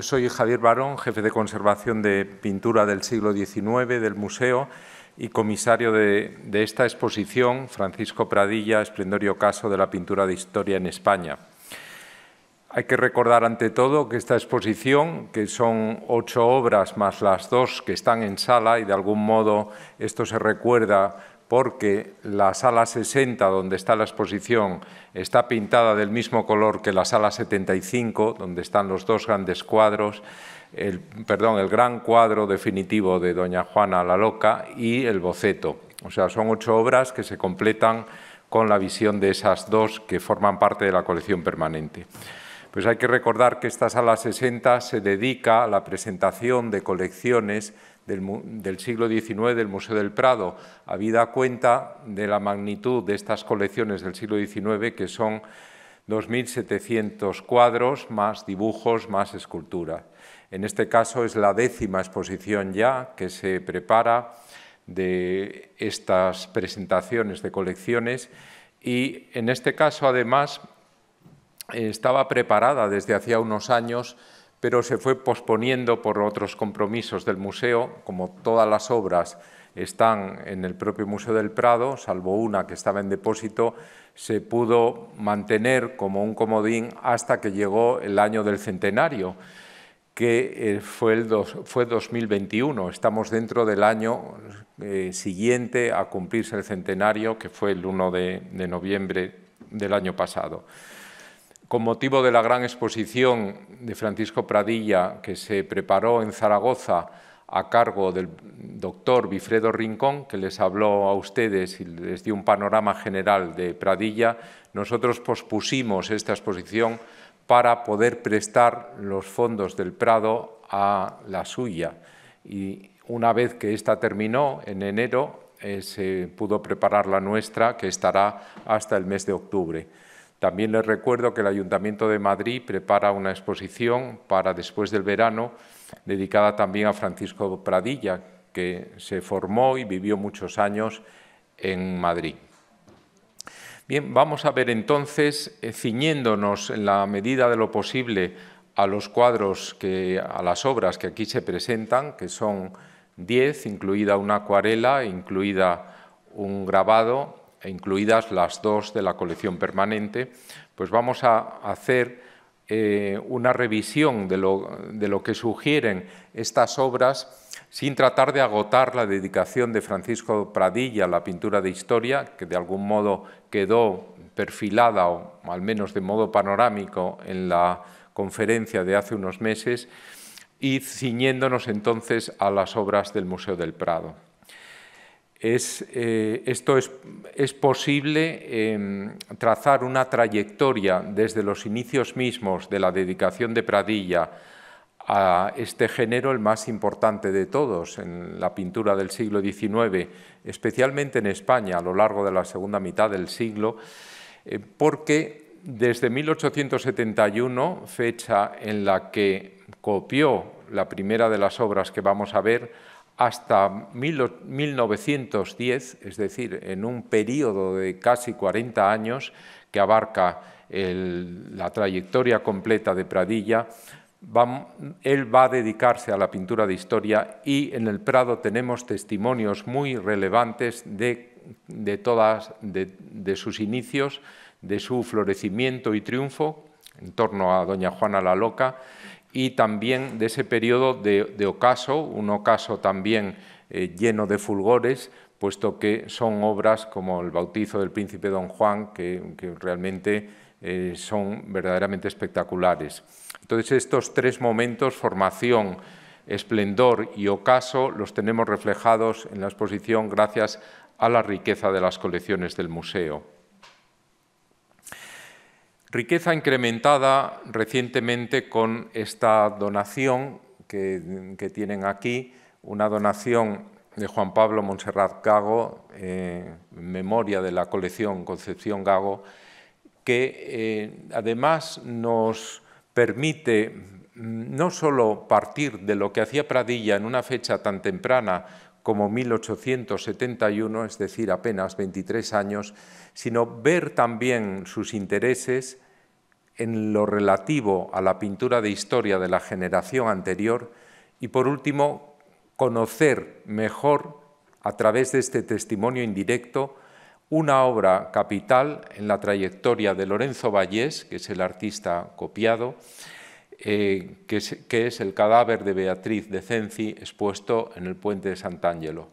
soy Javier Barón, jefe de conservación de pintura del siglo XIX del museo y comisario de, esta exposición, Francisco Pradilla, esplendorio caso de la Pintura de Historia en España. Hay que recordar ante todo que esta exposición, que son ocho obras más las dos que están en sala y de algún modo esto se recuerda porque la sala 60 donde está la exposición está pintada del mismo color que la sala 75 donde están los dos grandes cuadros, el, perdón, el gran cuadro definitivo de Doña Juana la Loca y el boceto. O sea, son ocho obras que se completan con la visión de esas dos que forman parte de la colección permanente. Pues hay que recordar que esta sala 60 se dedica a la presentación de colecciones del, siglo XIX del Museo del Prado, habida cuenta de la magnitud de estas colecciones del siglo XIX, que son 2.700 cuadros más dibujos más esculturas... En este caso es la décima exposición ya que se prepara de estas presentaciones de colecciones y en este caso además estaba preparada desde hacía unos años pero se fue posponiendo por otros compromisos del museo, como todas las obras están en el propio Museo del Prado, salvo una que estaba en depósito, se pudo mantener como un comodín hasta que llegó el año del centenario, que eh, fue, 2021. Estamos dentro del año eh, siguiente a cumplirse el centenario, que fue el 1 de noviembre del año pasado con motivo de la gran exposición de Francisco Pradilla que se preparó en Zaragoza a cargo del doctor Bifredo Rincón, que les habló a ustedes y les dio un panorama general de Pradilla, nosotros pospusimos esta exposición para poder prestar los fondos del Prado a la suya. Y una vez que esta terminó, en enero, eh, se pudo preparar la nuestra, que estará hasta el mes de octubre. También les recuerdo que el Ayuntamiento de Madrid prepara una exposición para después del verano dedicada también a Francisco Pradilla, que se formó y vivió muchos años en Madrid. Bien, vamos a ver entonces, eh, ciñéndonos en la medida de lo posible a los cuadros, que, a las obras que aquí se presentan, que son diez, incluida una acuarela, incluida un grabado e incluidas las dos de la colección permanente, pues vamos a hacer eh, una revisión de lo, de lo que sugieren estas obras sin tratar de agotar la dedicación de Francisco Pradilla a la pintura de historia, que de algún modo quedó perfilada, o al menos de modo panorámico, en la conferencia de hace unos meses, y ciñéndonos entonces a las obras del Museo del Prado es, eh, esto es, posible em, trazar una trayectoria desde los inicios mismos de la dedicación de Pradilla a este género, el más importante de todos en la pintura del siglo XIX, especialmente en España a lo largo de la segunda mitad del siglo, eh, porque desde 1871, fecha en la que copió la primera de las obras que vamos a ver, hasta 1910, es decir, en un periodo de casi 40 años que abarca la trayectoria completa de Pradilla, él va a dedicarse a la pintura de historia y en el Prado tenemos testimonios muy relevantes de, todas, de sus inicios, de su florecimiento y triunfo en torno a doña Juana la Loca, y también de ese periodo de, ocaso, un ocaso también eh, lleno de fulgores, puesto que son obras como el bautizo del príncipe don Juan, que, realmente eh, son verdaderamente espectaculares. Entonces estos tres momentos, formación, esplendor y ocaso, los tenemos reflejados en la exposición gracias a la riqueza de las colecciones del museo. Riqueza incrementada recientemente con esta donación que, tienen aquí, una donación de Juan Pablo Montserrat Gago, eh, memoria de la colección Concepción Gago, que eh, además nos permite mm, no solo partir de lo que hacía Pradilla en una fecha tan temprana como 1871, es decir, apenas 23 años, sino ver también sus intereses, en lo relativo a la pintura de historia de la generación anterior y, por último, conocer mejor, a través de este testimonio indirecto, una obra capital en la trayectoria de Lorenzo Vallés, que es el artista copiado, eh, que, es, que, es, el cadáver de Beatriz de Cenci expuesto en el puente de Sant'Angelo.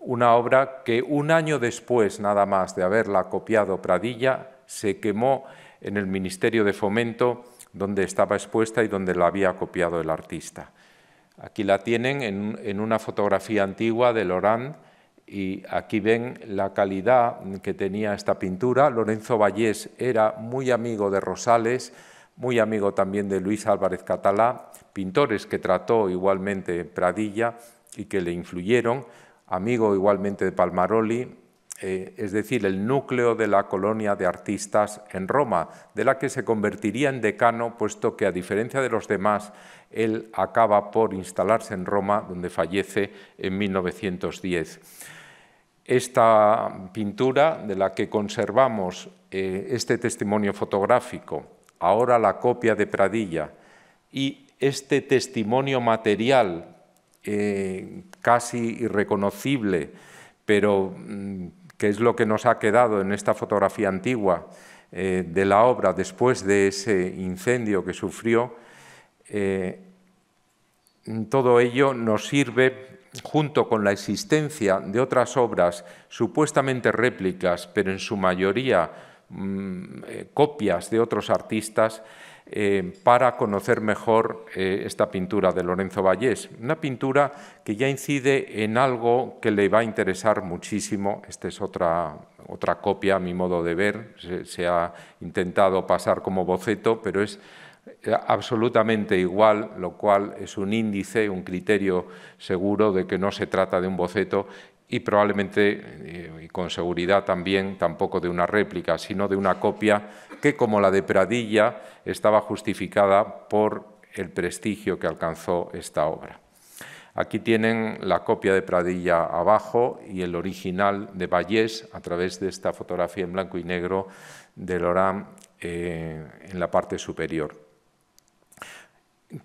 Una obra que un año después, nada más de haberla copiado Pradilla, se quemó en el Ministerio de Fomento, donde estaba expuesta y donde la había copiado el artista. Aquí la tienen en, una fotografía antigua de Lorán y aquí ven la calidad que tenía esta pintura. Lorenzo Vallés era muy amigo de Rosales, muy amigo también de Luis Álvarez Catalá, pintores que trató igualmente Pradilla y que le influyeron, amigo igualmente de Palmaroli, eh, es decir, el núcleo de la colonia de artistas en Roma, de la que se convertiría en decano, puesto que, a diferencia de los demás, él acaba por instalarse en Roma, donde fallece en 1910. Esta pintura, de la que conservamos eh, este testimonio fotográfico, ahora la copia de Pradilla, y este testimonio material eh, casi irreconocible, pero mm, que es lo que nos ha quedado en esta fotografía antigua eh, de la obra después de ese incendio que sufrió, eh, todo ello nos sirve, junto con la existencia de otras obras supuestamente réplicas, pero en su mayoría mm, eh, copias de otros artistas, eh, para conocer mejor eh, esta pintura de Lorenzo Vallés. Una pintura que ya incide en algo que le va a interesar muchísimo. Esta es otra, otra copia, a mi modo de ver. Se, se ha intentado pasar como boceto, pero es eh, absolutamente igual, lo cual es un índice, un criterio seguro de que no se trata de un boceto y probablemente, eh, y con seguridad también, tampoco de una réplica, sino de una copia que, como la de Pradilla, estaba justificada por el prestigio que alcanzó esta obra. Aquí tienen la copia de Pradilla abajo y el original de Vallés a través de esta fotografía en blanco y negro de Lorán eh, en la parte superior.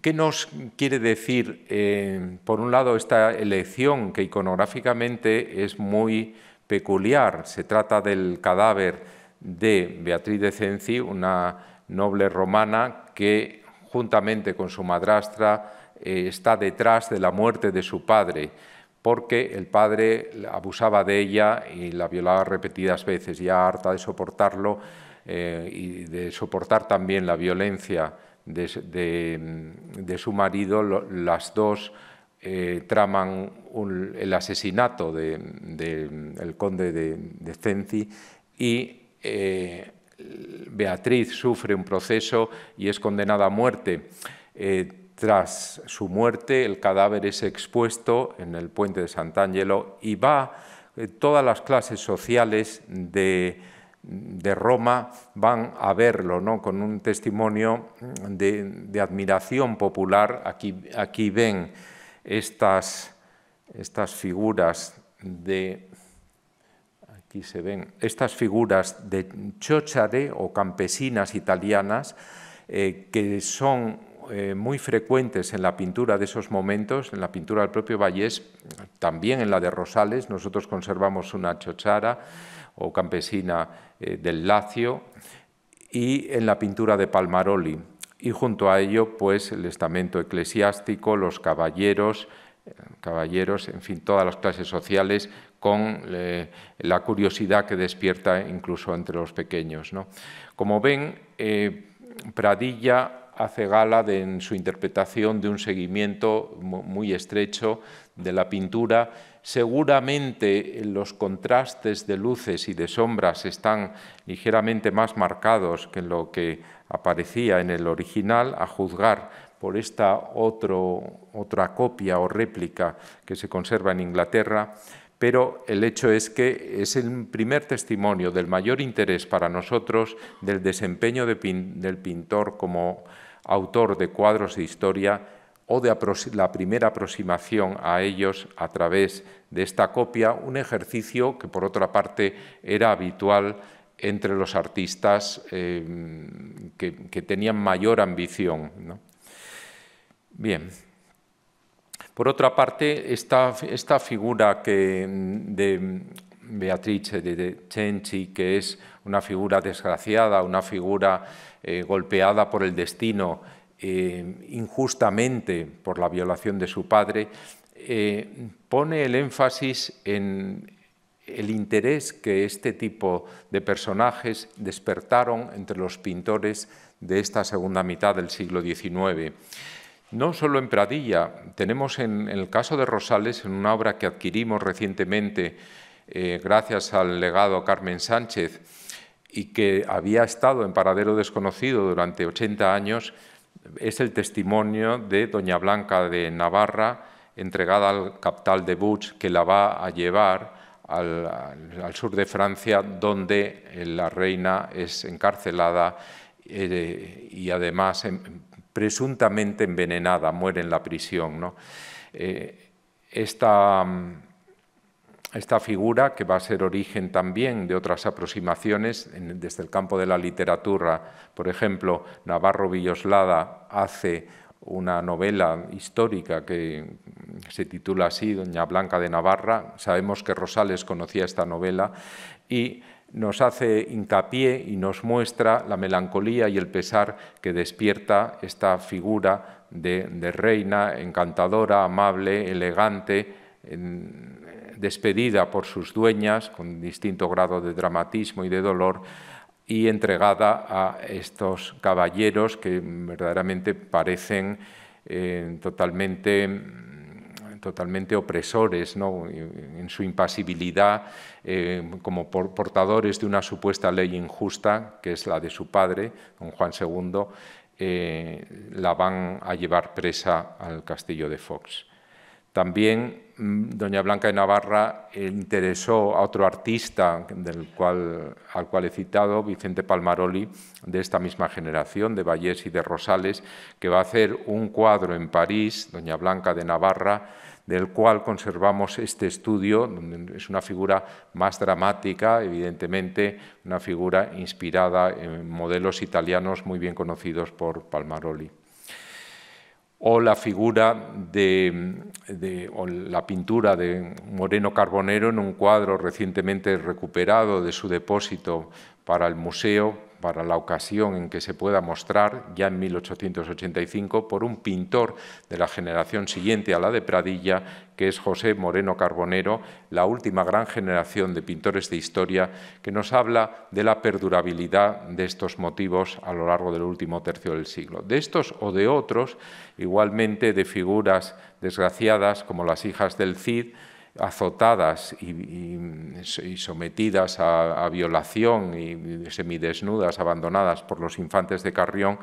¿Qué nos quiere decir, eh, por un lado, esta elección que iconográficamente es muy peculiar? Se trata del cadáver de Beatriz de Cenci, una noble romana que, juntamente con su madrastra, eh, está detrás de la muerte de su padre, porque el padre abusaba de ella y la violaba repetidas veces, ya harta de soportarlo eh, y de soportar también la violencia de, su marido, las dos eh, traman el asesinato del conde de, Cenci y eh, Beatriz sufre un proceso y es condenada a muerte. Eh, tras su muerte, el cadáver es expuesto en el puente de Sant'Angelo y va todas las clases sociales de de Roma van a verlo, ¿no? con un testimonio de, admiración popular. Aquí, ven estas, figuras de aquí se ven estas figuras de chochare o campesinas italianas eh, que son eh, muy frecuentes en la pintura de esos momentos, en la pintura del propio Vallés, también en la de Rosales, nosotros conservamos una chochara o campesina eh, del Lacio y en la pintura de Palmaroli. Y junto a ello, pues el estamento eclesiástico, los caballeros, eh, caballeros, en fin, todas las clases sociales, con eh, la curiosidad que despierta incluso entre los pequeños. ¿no? Como ven, Pradilla hace gala de, en su interpretación de un seguimiento muy estrecho de la pintura. Seguramente los contrastes de luces y de sombras están ligeramente más marcados que lo que aparecía en el original, a juzgar por esta otra copia o réplica que se conserva en Inglaterra pero el hecho es que es el primer testimonio del mayor interés para nosotros del desempeño del pintor como autor de cuadros de historia o de la primera aproximación a ellos a través de esta copia, un ejercicio que por otra parte era habitual entre los artistas em, que, tenían mayor ambición. Bien. Por otra parte, esta, figura que, de Beatrice de, de Cenci, que es una figura desgraciada, una figura eh, golpeada por el destino eh, injustamente por la violación de su padre, eh, pone el énfasis en el interés que este tipo de personajes despertaron entre los pintores de esta segunda mitad del siglo XIX. No solo en Pradilla, tenemos en, el caso de Rosales, en una obra que adquirimos recientemente gracias al legado Carmen Sánchez, y que había estado en paradero desconocido durante 80 años, es el testimonio de Doña Blanca de Navarra, entregada al capital de Butch, que la va a llevar al, sur de Francia, donde eh, la reina es encarcelada eh, y además presuntamente envenenada, muere en la prisión. ¿no? Eh, esta mm, esta figura, que va a ser origen también de otras aproximaciones desde el campo de la literatura. Por ejemplo, Navarro Villoslada hace una novela histórica que se titula así, Doña Blanca de Navarra. Sabemos que Rosales conocía esta novela y nos hace hincapié y nos muestra la melancolía y el pesar que despierta esta figura de, reina encantadora, amable, elegante, despedida por sus dueñas con distinto grado de dramatismo y de dolor y entregada a estos caballeros que verdaderamente parecen eh, totalmente, totalmente opresores en su impasibilidad eh, como portadores de una supuesta ley injusta, que es la de su padre, don Juan II, eh, la van a llevar presa al castillo de Fox. También Mm, Doña Blanca de Navarra interesó a otro artista del cual, al cual he citado, Vicente Palmaroli, de esta misma generación, de Vallés y de Rosales, que va a hacer un cuadro en París, Doña Blanca de Navarra, del cual conservamos este estudio. Es una figura más dramática, evidentemente, una figura inspirada en modelos italianos muy bien conocidos por Palmaroli o la figura de, o la pintura de Moreno Carbonero en un cuadro recientemente recuperado de su depósito para el museo, para la ocasión en que se pueda mostrar, ya en 1885, por un pintor de la generación siguiente a la de Pradilla, que es José Moreno Carbonero, la última gran generación de pintores de historia, que nos habla de la perdurabilidad de estos motivos a lo largo del último tercio del siglo. De estos o de otros, igualmente de figuras desgraciadas como las hijas del Cid, azotadas y, sometidas a, violación y semidesnudas, abandonadas por los infantes de Carrión,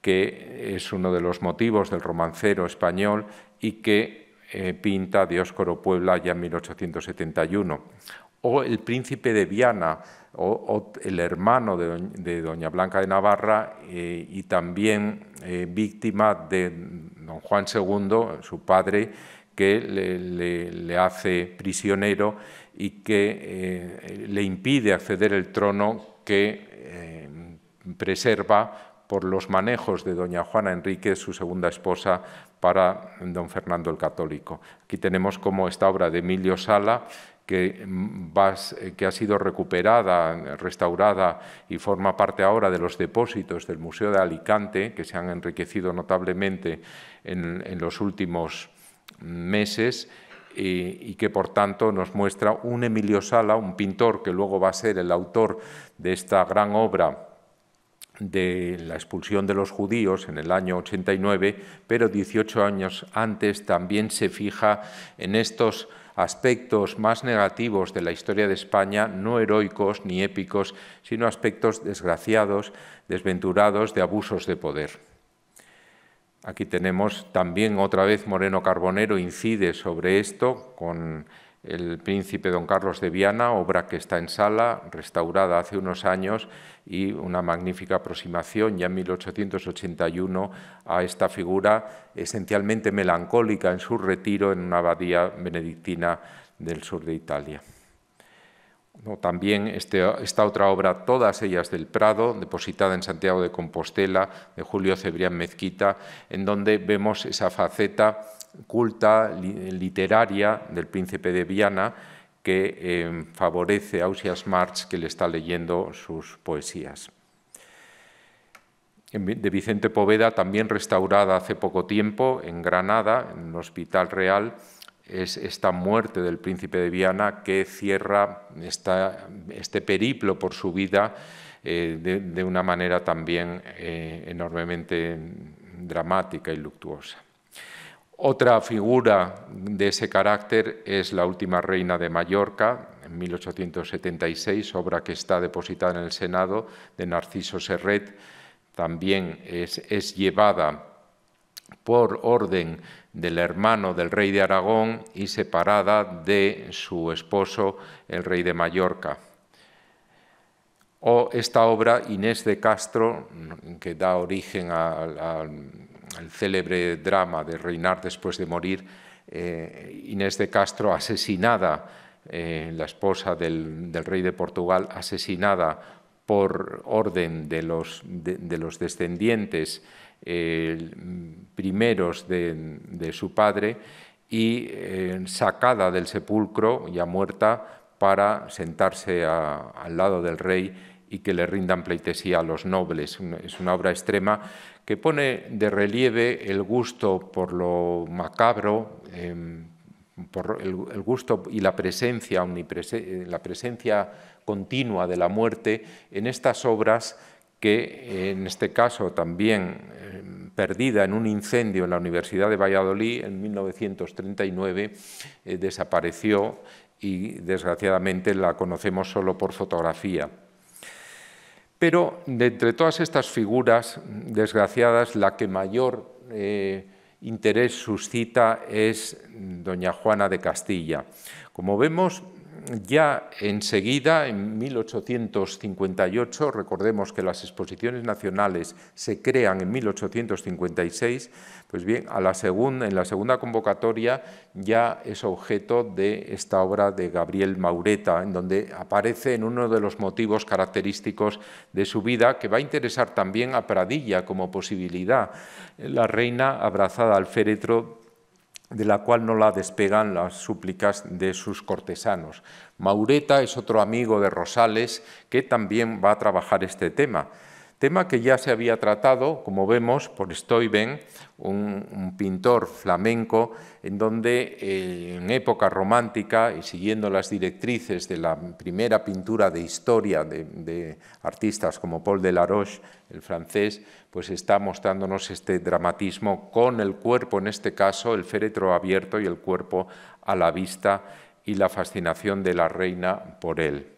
que es uno de los motivos del romancero español y que eh, pinta Dioscoro Puebla ya en 1871. O El príncipe de Viana, o, el hermano de, doña, Blanca de Navarra eh, y también eh, víctima de don Juan II, su padre, que le, hace prisionero y que eh, le impide acceder al trono que eh, preserva por los manejos de doña Juana Enríquez, su segunda esposa, para don Fernando el Católico. Aquí tenemos como esta obra de Emilio Sala, mm, eh, que, ha sido recuperada, restaurada y forma parte ahora de los depósitos del Museo de Alicante, que se han enriquecido notablemente en, en los últimos meses y, que por tanto nos muestra un Emilio Sala, un pintor que luego va a ser el autor de esta gran obra de la expulsión de los judíos en el año 89, pero 18 años antes también se fija en estos aspectos más negativos de la historia de España, no heroicos ni épicos, sino aspectos desgraciados, desventurados de abusos de poder. Aquí tenemos también otra vez Moreno Carbonero incide sobre esto con el príncipe don Carlos de Viana, obra que está en sala, restaurada hace unos años y una magnífica aproximación ya en 1881 a esta figura esencialmente melancólica en su retiro en una abadía benedictina del sur de Italia también este, esta otra obra, todas ellas del Prado, depositada en Santiago de Compostela, de Julio Cebrián Mezquita, en donde vemos esa faceta culta, literaria del príncipe de Viana, que em, favorece a Ausias March, que le está leyendo sus poesías. De Vicente Poveda, también restaurada hace poco tiempo en Granada, en el Hospital Real, es esta muerte del príncipe de Viana que cierra esta, este periplo por su vida eh, de, una manera también eh, enormemente dramática y luctuosa. Otra figura de ese carácter es la última reina de Mallorca, en 1876, obra que está depositada en el Senado de Narciso Serret. También es, es llevada por orden del hermano del rey de Aragón y separada de su esposo, el rey de Mallorca. O oh, esta obra, Inés de Castro, que da origen al célebre drama de reinar después de morir, eh, Inés de Castro asesinada, eh, la esposa del, rey de Portugal, asesinada por orden de los descendientes primeros de, su padre y eh, sacada del sepulcro, ya muerta, para sentarse al lado del rey y que le rindan pleitesía a los nobles. Es una obra extrema que pone de relieve el gusto por lo macabro, em, el, gusto y la presencia, la presencia continua de la muerte en estas obras que en este caso también eh, perdida en un incendio en la Universidad de Valladolid en 1939, eh, desapareció y desgraciadamente la conocemos solo por fotografía. Pero de entre todas estas figuras desgraciadas, la que mayor eh, interés suscita es mm, doña Juana de Castilla. Como vemos, ya enseguida, en 1858, recordemos que las exposiciones nacionales se crean en 1856, pues bien, en la segunda convocatoria ya es objeto de esta obra de Gabriel Maureta, en donde aparece en uno de los motivos característicos de su vida, que va a interesar también a Pradilla como posibilidad, la reina abrazada al féretro de la cual no la despegan las súplicas de sus cortesanos. Maureta es otro amigo de Rosales que también va a trabajar este tema tema que ya se había tratado, como vemos, por Stoyben, un, pintor flamenco, en donde eh, en época romántica y siguiendo las directrices de la primera pintura de historia de, de artistas como Paul Delaroche, el francés, pues está mostrándonos este dramatismo con el cuerpo, en este caso, el féretro abierto y el cuerpo a la vista y la fascinación de la reina por él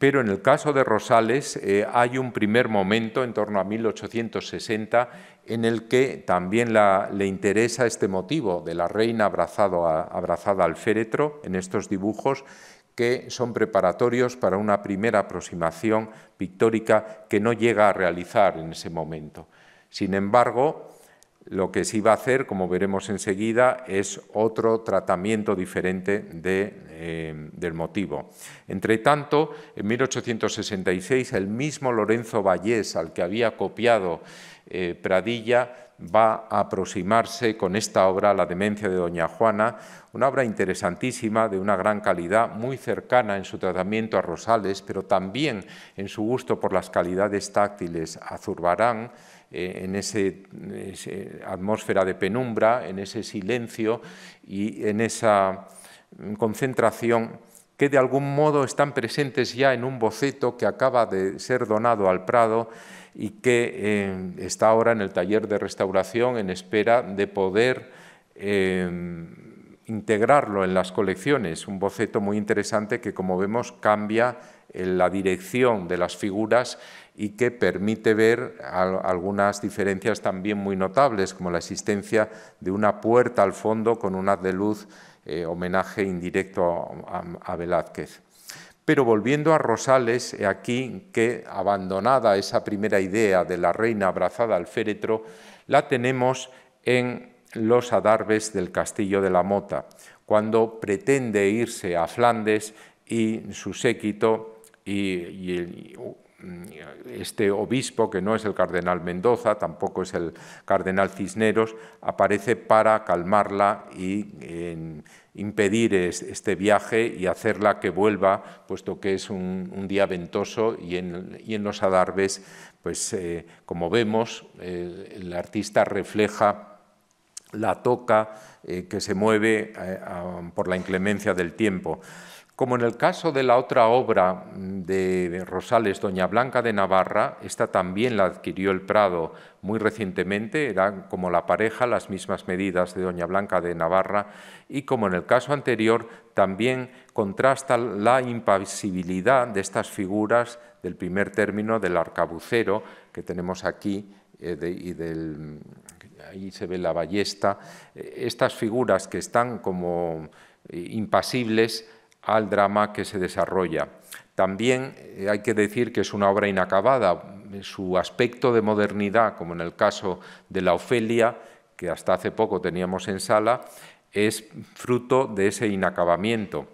pero en el caso de Rosales eh, hay un primer momento, en torno a 1860, en el que también le interesa este motivo de la reina abrazada al féretro en estos dibujos que son preparatorios para una primera aproximación pictórica que no llega a realizar en ese momento. Sin embargo, lo que sí va a hacer, como veremos enseguida, es otro tratamiento diferente eh, del motivo. Entre tanto, en 1866, el mismo Lorenzo Vallés, al que había copiado eh, Pradilla, va a aproximarse con esta obra, La demencia de Doña Juana, una obra interesantísima, de una gran calidad, muy cercana en su tratamiento a Rosales, pero también en su gusto por las calidades táctiles a Zurbarán, eh, en esa atmósfera de penumbra, en ese silencio y en esa mm, concentración que de algún modo están presentes ya en un boceto que acaba de ser donado al Prado y que eh, está ahora en el taller de restauración en espera de poder eh, integrarlo en las colecciones. Un boceto muy interesante que, como vemos, cambia en la dirección de las figuras y que permite ver algunas diferencias también muy notables, como la existencia de una puerta al fondo con un haz de luz, eh, homenaje indirecto a, Velázquez. Pero volviendo a Rosales, aquí que abandonada esa primera idea de la reina abrazada al féretro, la tenemos en los adarves del castillo de la Mota, cuando pretende irse a Flandes y su séquito y, y, Mm, este obispo, que no es el cardenal Mendoza, tampoco es el cardenal Cisneros, aparece para calmarla y impedir este viaje y hacerla que vuelva, puesto que es un, día ventoso y en, y en, los adarves, pues eh, como vemos, eh, el artista refleja la toca eh, que se mueve por la inclemencia del tiempo. Como en el caso de la otra obra de Rosales, Doña Blanca de Navarra, esta también la adquirió el Prado muy recientemente, eran como la pareja las mismas medidas de Doña Blanca de Navarra, y como en el caso anterior, también contrasta la impasibilidad de estas figuras del primer término del arcabucero que tenemos aquí eh, y del... Ahí se ve la ballesta, eh, estas figuras que están como eh, impasibles al drama que se desarrolla. También eh, hay que decir que es una obra inacabada. Su aspecto de modernidad, como en el caso de la Ofelia, que hasta hace poco teníamos en sala, es fruto de ese inacabamiento,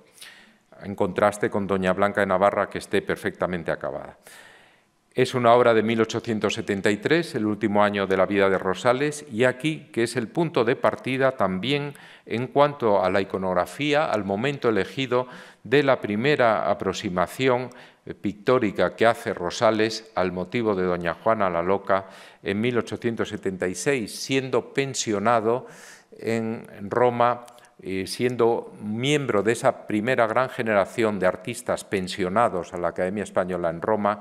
en contraste con Doña Blanca de Navarra, que esté perfectamente acabada. Es una obra de 1873, el último año de la vida de Rosales, y aquí que es el punto de partida también en cuanto a la iconografía, al momento elegido de la primera aproximación eh, pictórica que hace Rosales al motivo de Doña Juana la Loca en 1876, siendo pensionado en Roma eh, siendo miembro de esa primera gran generación de artistas pensionados a la Academia Española en Roma,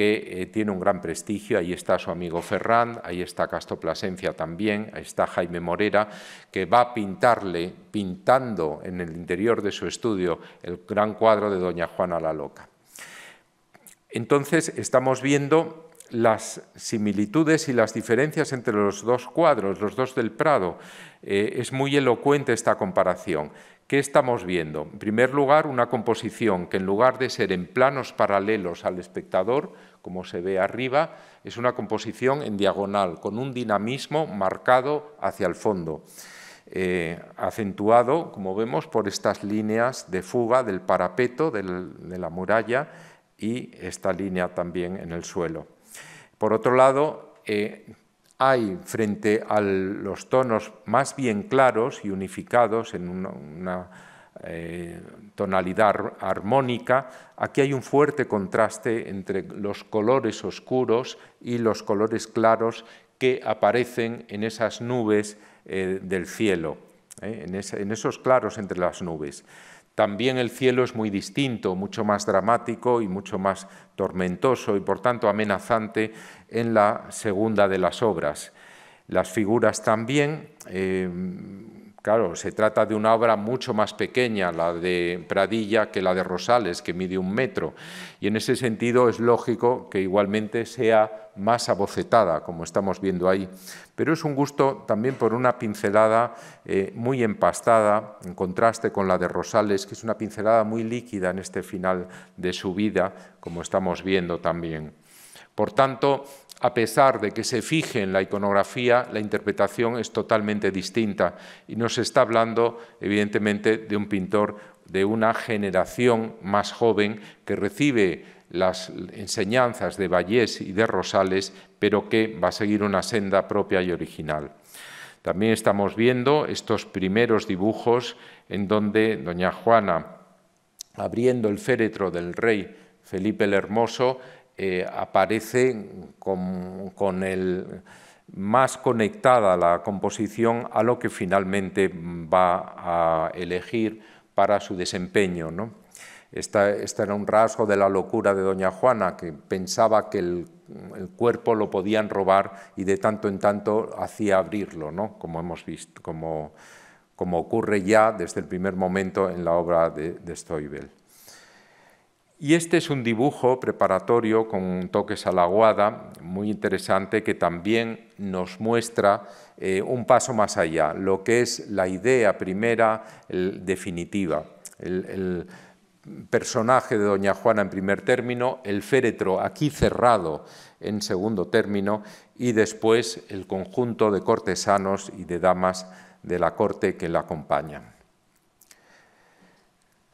que eh, tiene un gran prestigio. Ahí está su amigo Ferrand, ahí está Plasencia también, ahí está Jaime Morera, que va a pintarle, pintando en el interior de su estudio, el gran cuadro de Doña Juana la Loca. Entonces, estamos viendo las similitudes y las diferencias entre los dos cuadros, los dos del Prado. Eh, es muy elocuente esta comparación. ¿Qué estamos viendo? En primer lugar, una composición que en lugar de ser en planos paralelos al espectador, como se ve arriba, es una composición en diagonal, con un dinamismo marcado hacia el fondo, eh, acentuado, como vemos, por estas líneas de fuga del parapeto de la muralla y esta línea también en el suelo. Por otro lado, eh, hay frente a los tonos más bien claros y unificados en una, eh, tonalidad armónica, aquí hay un fuerte contraste entre los colores oscuros y los colores claros que aparecen en esas nubes eh, del cielo, eh, en esos claros entre las nubes también el cielo es muy distinto, mucho más dramático y mucho más tormentoso y por tanto amenazante en la segunda de las obras. Las figuras también, eh, Claro, se trata de una obra mucho más pequeña, la de Pradilla, que la de Rosales, que mide un metro. Y en ese sentido es lógico que igualmente sea más abocetada, como estamos viendo ahí. Pero es un gusto también por una pincelada eh, muy empastada, en contraste con la de Rosales, que es una pincelada muy líquida en este final de su vida, como estamos viendo también. Por tanto, a pesar de que se fije en la iconografía, la interpretación es totalmente distinta y nos está hablando, evidentemente, de un pintor de una generación más joven que recibe las enseñanzas de Vallés y de Rosales, pero que va a seguir una senda propia y original. También estamos viendo estos primeros dibujos en donde doña Juana, abriendo el féretro del rey Felipe el Hermoso, eh, aparece con, el, más conectada la composición a lo que finalmente va a elegir para su desempeño. ¿no? Esta, este era un rasgo de la locura de Doña Juana, que pensaba que el, cuerpo lo podían robar y de tanto en tanto hacía abrirlo, ¿no? como hemos visto, como, ocurre ya desde el primer momento en la obra de, de Stoibel. Y este es un dibujo preparatorio con toques a la guada, muy interesante, que también nos muestra eh, un paso más allá, lo que es la idea primera, definitiva, el personaje de Doña Juana en primer término, el féretro aquí cerrado en segundo término y después el conjunto de cortesanos y de damas de la corte que la acompañan.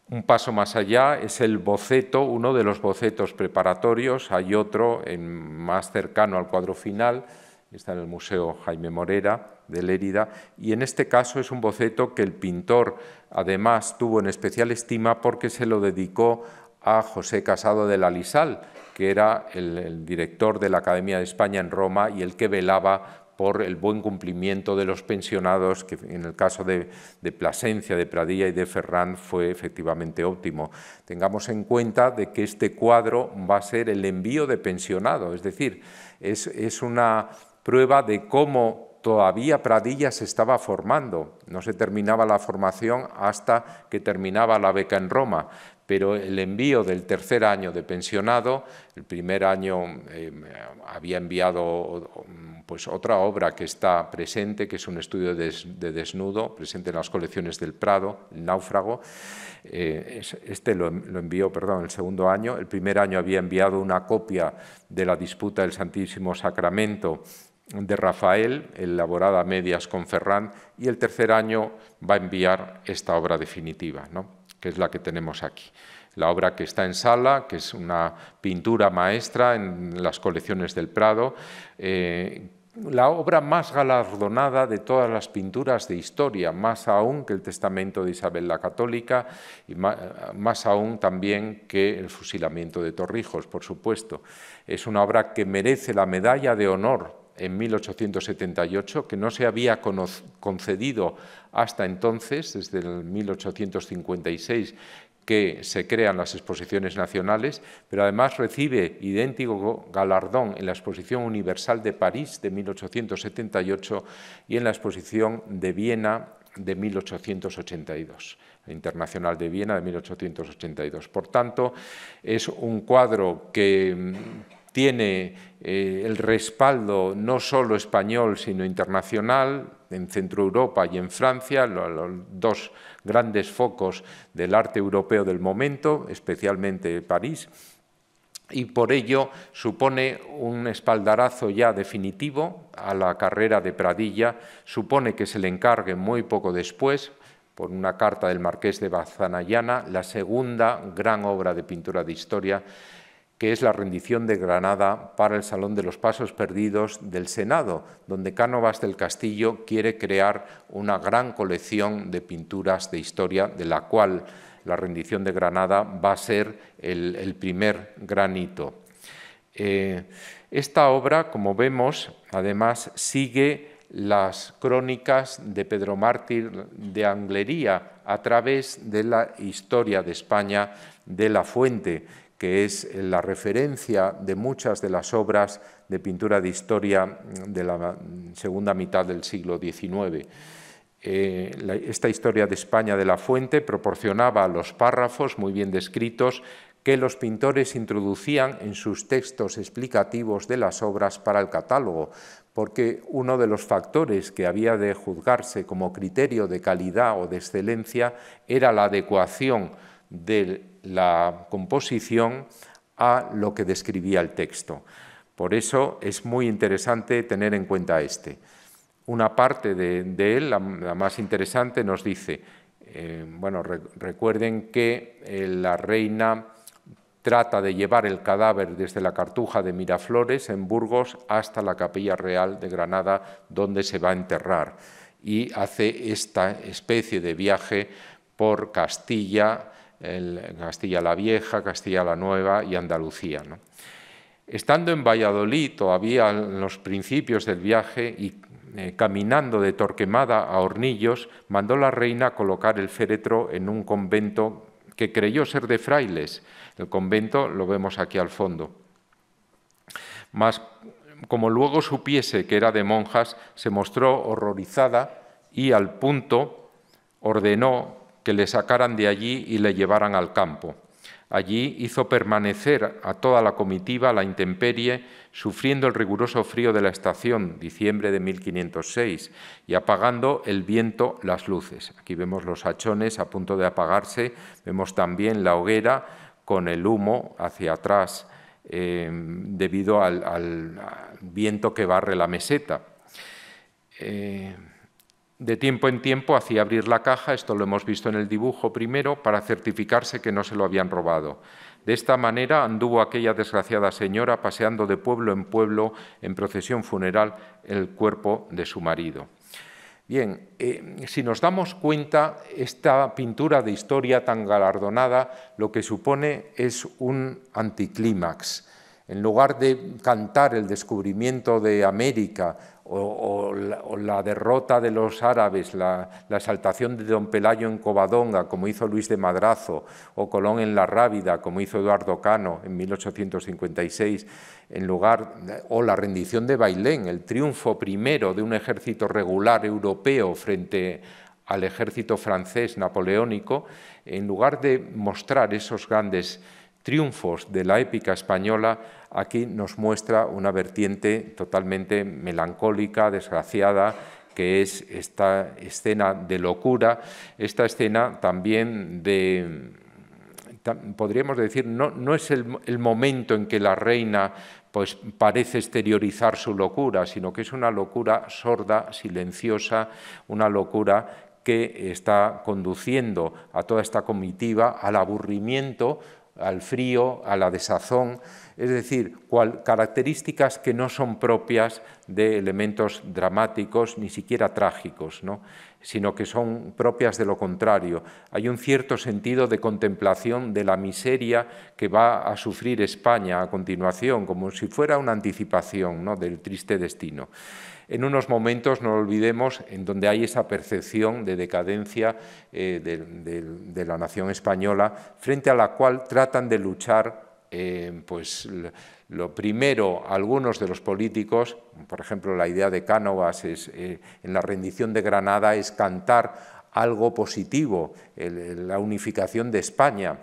Un paso más allá es el boceto, uno de los bocetos preparatorios, hay otro más cercano al cuadro final, está en el Museo Jaime Morera de Lérida, y en este caso es un boceto que el pintor además tuvo en especial estima porque se lo dedicó a José Casado de la Lisal, que era el director de la Academia de España en Roma y el que velaba por el buen cumplimiento de los pensionados, que en el caso de, Plasencia, de Pradilla y de Ferrán fue efectivamente óptimo. Tengamos en cuenta de que este cuadro va a ser el envío de pensionado, es decir, es, es una prueba de cómo todavía Pradilla se estaba formando, no se terminaba la formación hasta que terminaba la beca en Roma, pero el envío del tercer año de pensionado, el primer año eh, había enviado pues, otra obra que está presente, que es un estudio de, desnudo, presente en las colecciones del Prado, El náufrago. Eh, este lo, envió, perdón, el segundo año. El primer año había enviado una copia de la disputa del Santísimo Sacramento de Rafael, elaborada a medias con Ferrán, y el tercer año va a enviar esta obra definitiva. ¿no? es la que tenemos aquí. La obra que está en sala, que es una pintura maestra en las colecciones del Prado, eh, la obra más galardonada de todas las pinturas de historia, más aún que el testamento de Isabel la Católica y más, más, aún también que el fusilamiento de Torrijos, por supuesto. Es una obra que merece la medalla de honor en 1878, que no se había concedido hasta entonces, desde el 1856, que se crean las exposiciones nacionales, pero además recibe idéntico galardón en la Exposición Universal de París de 1878 y en la Exposición de Viena de 1882, Internacional de Viena de 1882. Por tanto, es un cuadro que mm, tiene eh, el respaldo no solo español, sino internacional, en Centro Europa y en Francia, los, dos grandes focos del arte europeo del momento, especialmente París, y por ello supone un espaldarazo ya definitivo a la carrera de Pradilla, supone que se le encargue muy poco después, por una carta del marqués de Bazanayana, la segunda gran obra de pintura de historia que es la rendición de Granada para el Salón de los Pasos Perdidos del Senado, donde Cánovas del Castillo quiere crear una gran colección de pinturas de historia, de la cual la rendición de Granada va a ser el, primer granito. Eh, esta obra, como vemos, además sigue las crónicas de Pedro Mártir de Anglería a través de la historia de España de la Fuente que es eh, la referencia de muchas de las obras de pintura de historia de la segunda mitad del siglo XIX. Eh, esta historia de España de la Fuente proporcionaba los párrafos muy bien descritos que los pintores introducían en sus textos explicativos de las obras para el catálogo, porque uno de los factores que había de juzgarse como criterio de calidad o de excelencia era la adecuación del la composición a lo que describía el texto. Por eso es muy interesante tener en cuenta este. Una parte de, él, la, más interesante, nos dice, eh, bueno, recuerden que eh, la reina trata de llevar el cadáver desde la Cartuja de Miraflores en Burgos hasta la Capilla Real de Granada, donde se va a enterrar, y hace esta especie de viaje por Castilla, Castilla la Vieja, Castilla la Nueva y Andalucía. Estando en Valladolid, todavía en los principios del viaje y eh, caminando de Torquemada a Hornillos, mandó la reina colocar el féretro en un convento que creyó ser de frailes. El convento lo vemos aquí al fondo. Mas, como luego supiese que era de monjas, se mostró horrorizada y al punto ordenó que le sacaran de allí y le llevaran al campo. Allí hizo permanecer a toda la comitiva la intemperie, sufriendo el riguroso frío de la estación, diciembre de 1506, y apagando el viento las luces. Aquí vemos los hachones a punto de apagarse, vemos también la hoguera con el humo hacia atrás eh, debido al, viento que barre la meseta. Eh, de tiempo en tiempo hacía abrir la caja, esto lo hemos visto en el dibujo primero, para certificarse que no se lo habían robado. De esta manera anduvo aquella desgraciada señora paseando de pueblo en pueblo en procesión funeral el cuerpo de su marido. Bien, eh, si nos damos cuenta, esta pintura de historia tan galardonada lo que supone es un anticlímax en lugar de cantar el descubrimiento de América o, la, derrota de los árabes, la, exaltación de Don Pelayo en Covadonga, como hizo Luis de Madrazo, o Colón en La Rábida, como hizo Eduardo Cano en 1856, en lugar, o la rendición de Bailén, el triunfo primero de un ejército regular europeo frente al ejército francés napoleónico, en lugar de mostrar esos grandes triunfos de la épica española, aquí nos muestra una vertiente totalmente melancólica, desgraciada, que es esta escena de locura, esta escena también de podríamos decir, no, no es el, momento en que la reina pues, parece exteriorizar su locura, sino que es una locura sorda, silenciosa, una locura que está conduciendo a toda esta comitiva al aburrimiento al frío, a la desazón, es decir, características que no son propias de elementos dramáticos, ni siquiera trágicos, sino que son propias de lo contrario. Hay un cierto sentido de contemplación de la miseria que va a sufrir España a continuación, como si fuera una anticipación del triste destino en unos momentos, no olvidemos, en donde hay esa percepción de decadencia eh, de, la nación española, frente a la cual tratan de luchar, eh, pues lo primero, algunos de los políticos, por ejemplo, la idea de Cánovas eh, en la rendición de Granada es cantar algo positivo, la unificación de España.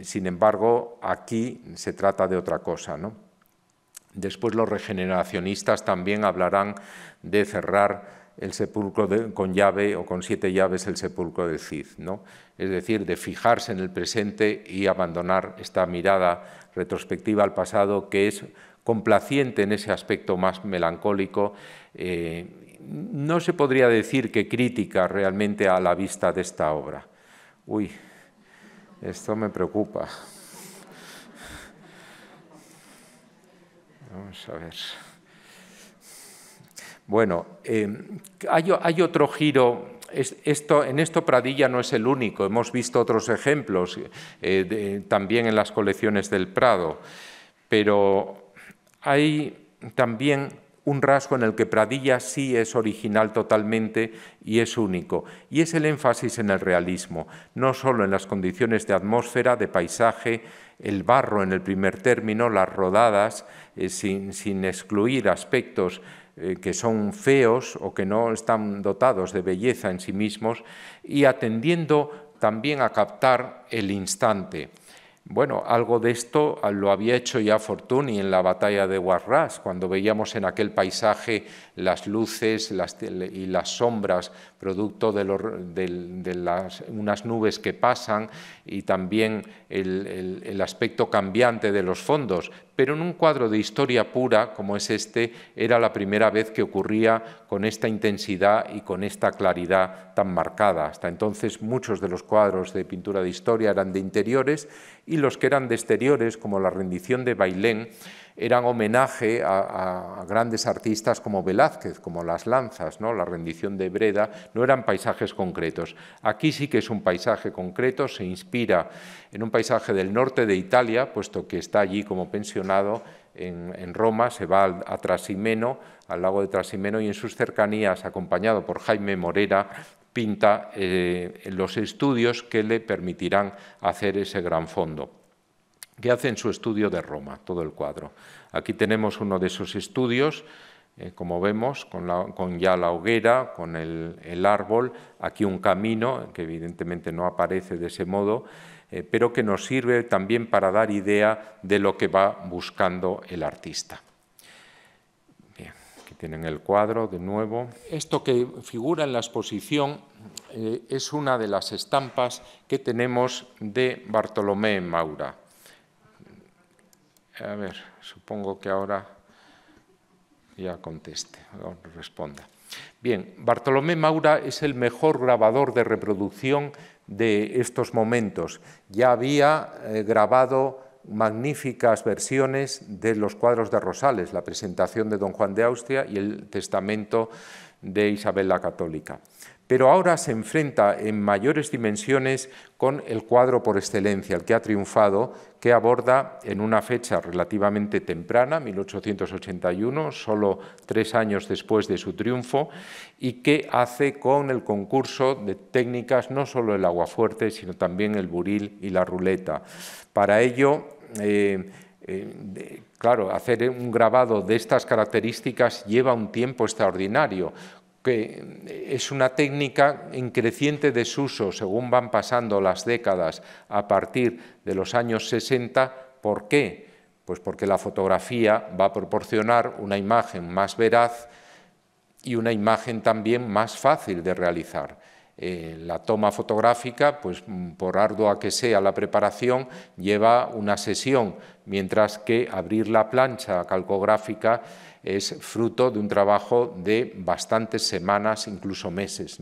sin embargo, aquí se trata de otra cosa, ¿no? Después los regeneracionistas también hablarán de cerrar el sepulcro con llave o con siete llaves el sepulcro del Cid, ¿no? es decir, de fijarse en el presente y abandonar esta mirada retrospectiva al pasado que es complaciente en ese aspecto más melancólico. Eh, no se podría decir que crítica realmente a la vista de esta obra. Uy, esto me preocupa. Vamos a ver. Bueno, eh, hay, otro giro. esto, en esto Pradilla no es el único. Hemos visto otros ejemplos eh, también en las colecciones del Prado. Pero hay también un rasgo en el que Pradilla sí es original totalmente y es único, y es el énfasis en el realismo, no solo en las condiciones de atmósfera, de paisaje, el barro en el primer término, las rodadas, eh, sin, excluir aspectos eh, que son feos o que no están dotados de belleza en sí mismos, y atendiendo también a captar el instante. Bueno, algo de esto lo había hecho ya Fortuny en la batalla de Warras, cuando veíamos en aquel paisaje las luces y las sombras producto de, unas nubes que pasan y también el aspecto cambiante de los fondos. Pero en un cuadro de historia pura como es este, era la primera vez que ocurría con esta intensidad y con esta claridad tan marcada. Hasta entonces muchos de los cuadros de pintura de historia eran de interiores y los que eran de exteriores, como la rendición de Bailén, eran homenaje a, grandes artistas como Velázquez, como las lanzas, ¿no? la rendición de Breda, no eran paisajes concretos. Aquí sí que es un paisaje concreto, se inspira en un paisaje del norte de Italia, puesto que está allí como pensionado en, Roma, se va a Trasimeno, al lago de Trasimeno, y en sus cercanías, acompañado por Jaime Morera, pinta eh, los estudios que le permitirán hacer ese gran fondo ¿Qué hace en su estudio de Roma, todo el cuadro. Aquí tenemos uno de esos estudios, eh, como vemos, con, ya la hoguera, con el, árbol, aquí un camino, que evidentemente no aparece de ese modo, eh, pero que nos sirve también para dar idea de lo que va buscando el artista. Tienen el cuadro de nuevo. Esto que figura en la exposición eh, es una de las estampas que tenemos de Bartolomé Maura. A ver, supongo que ahora ya conteste, responda. Bien, Bartolomé Maura es el mejor grabador de reproducción de estos momentos. Ya había eh, grabado magníficas versiones de los cuadros de Rosales, la presentación de Don Juan de Austria y el testamento de Isabel la Católica. Pero ahora se enfrenta en mayores dimensiones con el cuadro por excelencia, el que ha triunfado, que aborda en una fecha relativamente temprana, 1881, solo tres años después de su triunfo, y que hace con el concurso de técnicas no solo el aguafuerte, sino también el buril y la ruleta. Para ello eh, eh, claro, hacer un grabado de estas características lleva un tiempo extraordinario, que es una técnica en creciente desuso según van pasando las décadas a partir de los años 60. ¿Por qué? Pues porque la fotografía va a proporcionar una imagen más veraz y una imagen también más fácil de realizar. Eh, la toma fotográfica, pues mm, por ardua que sea la preparación, lleva una sesión, mientras que abrir la plancha calcográfica es fruto de un trabajo de bastantes semanas, incluso meses.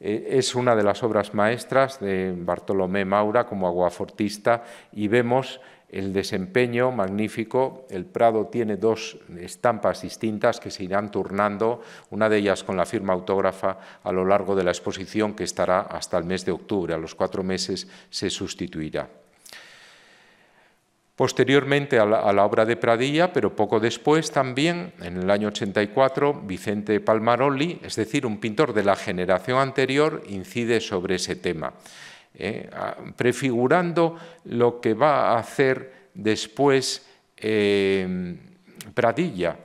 Eh, es una de las obras maestras de Bartolomé Maura como aguafortista y vemos el desempeño magnífico. El Prado tiene dos estampas distintas que se irán turnando, una de ellas con la firma autógrafa a lo largo de la exposición que estará hasta el mes de octubre. A los cuatro meses se sustituirá. Posteriormente a la, a la obra de Pradilla, pero poco después también, en el año 84, Vicente Palmaroli, es decir, un pintor de la generación anterior, incide sobre ese tema. ¿eh? Ah, prefigurando lo que va a hacer después eh, Pradilla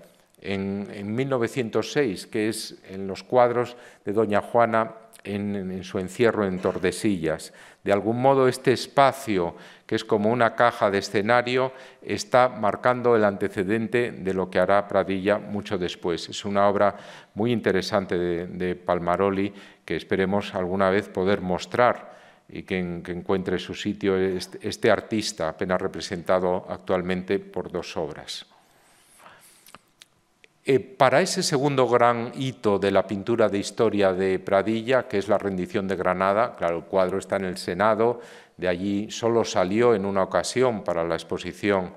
en, 1906, que es en los cuadros de Doña Juana en, su encierro en Tordesillas. De algún modo este espacio, que es como una caja de escenario, está marcando el antecedente de lo que hará Pradilla mucho después. Es una obra muy interesante de Palmaroli que esperemos alguna vez poder mostrar y que, encuentre su sitio este, este, artista, apenas representado actualmente por dos obras. Eh, para ese segundo gran hito de la pintura de historia de Pradilla, que es la rendición de Granada, claro, el cuadro está en el Senado, de allí solo salió en una ocasión para la exposición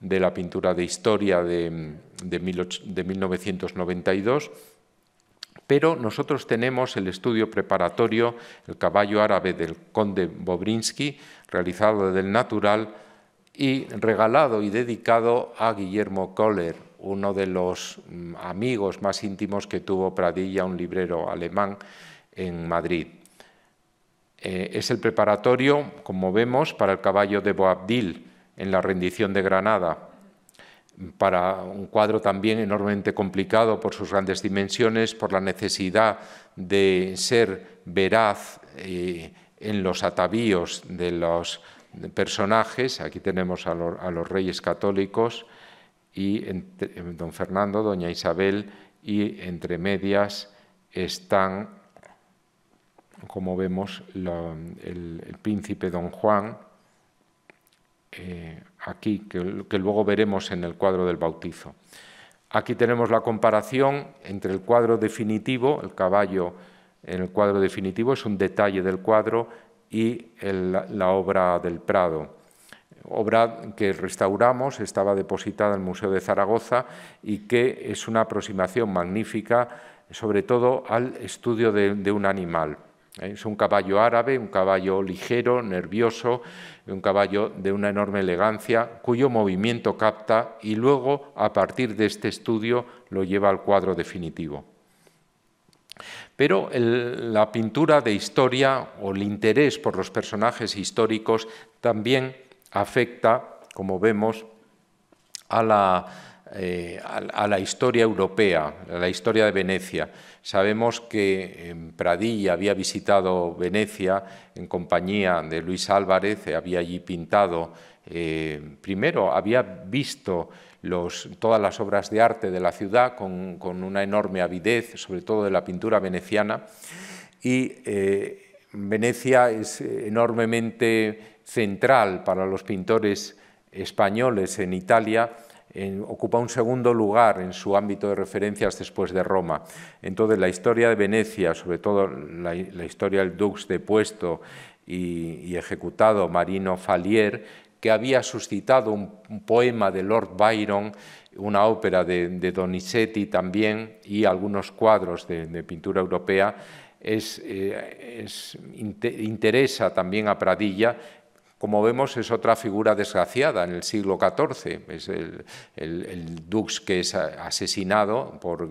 de la pintura de historia de, de 1992, pero nosotros tenemos el estudio preparatorio El caballo árabe del conde Bobrinsky, realizado del natural y regalado y dedicado a Guillermo Kohler, uno de los mm, amigos más íntimos que tuvo Pradilla, un librero alemán, en Madrid. Eh, es el preparatorio, como vemos, para el caballo de Boabdil en la rendición de Granada, para un cuadro también enormemente complicado por sus grandes dimensiones, por la necesidad de ser veraz eh, en los atavíos de los personajes. Aquí tenemos a, los reyes católicos y eh, don Fernando, doña Isabel y entre medias están, como vemos, el príncipe don Juan eh, aquí, que, luego veremos en el cuadro del bautizo. Aquí tenemos la comparación entre el cuadro definitivo, el caballo en el cuadro definitivo es un detalle del cuadro, y la obra del Prado. Obra que restauramos, estaba depositada en el Museo de Zaragoza y que es una aproximación magnífica, sobre todo al estudio de un animal. ¿eh? Es un caballo árabe, un caballo ligero, nervioso, un caballo de una enorme elegancia, cuyo movimiento capta y luego, a partir de este estudio, lo lleva al cuadro definitivo. Pero la pintura de historia o el interés por los personajes históricos también afecta, como vemos, a la eh, a, la historia europea, a la historia de Venecia. Sabemos que eh, había visitado Venecia en compañía de Luis Álvarez, eh, había allí pintado, eh, primero había visto todas las obras de arte de la ciudad con, una enorme avidez, sobre todo de la pintura veneciana, y Venecia es enormemente central para los pintores españoles en Italia, ocupa un segundo lugar en su ámbito de referencias después de Roma. Entonces, la historia de Venecia, sobre todo la, historia del Dux depuesto y, y ejecutado Marino Falier, que había suscitado un, poema de Lord Byron una ópera de, Donizetti también y algunos cuadros de, pintura europea, eh, interesa también a Pradilla como vemos, es otra figura desgraciada en el siglo XIV, es el, el, dux que es asesinado por,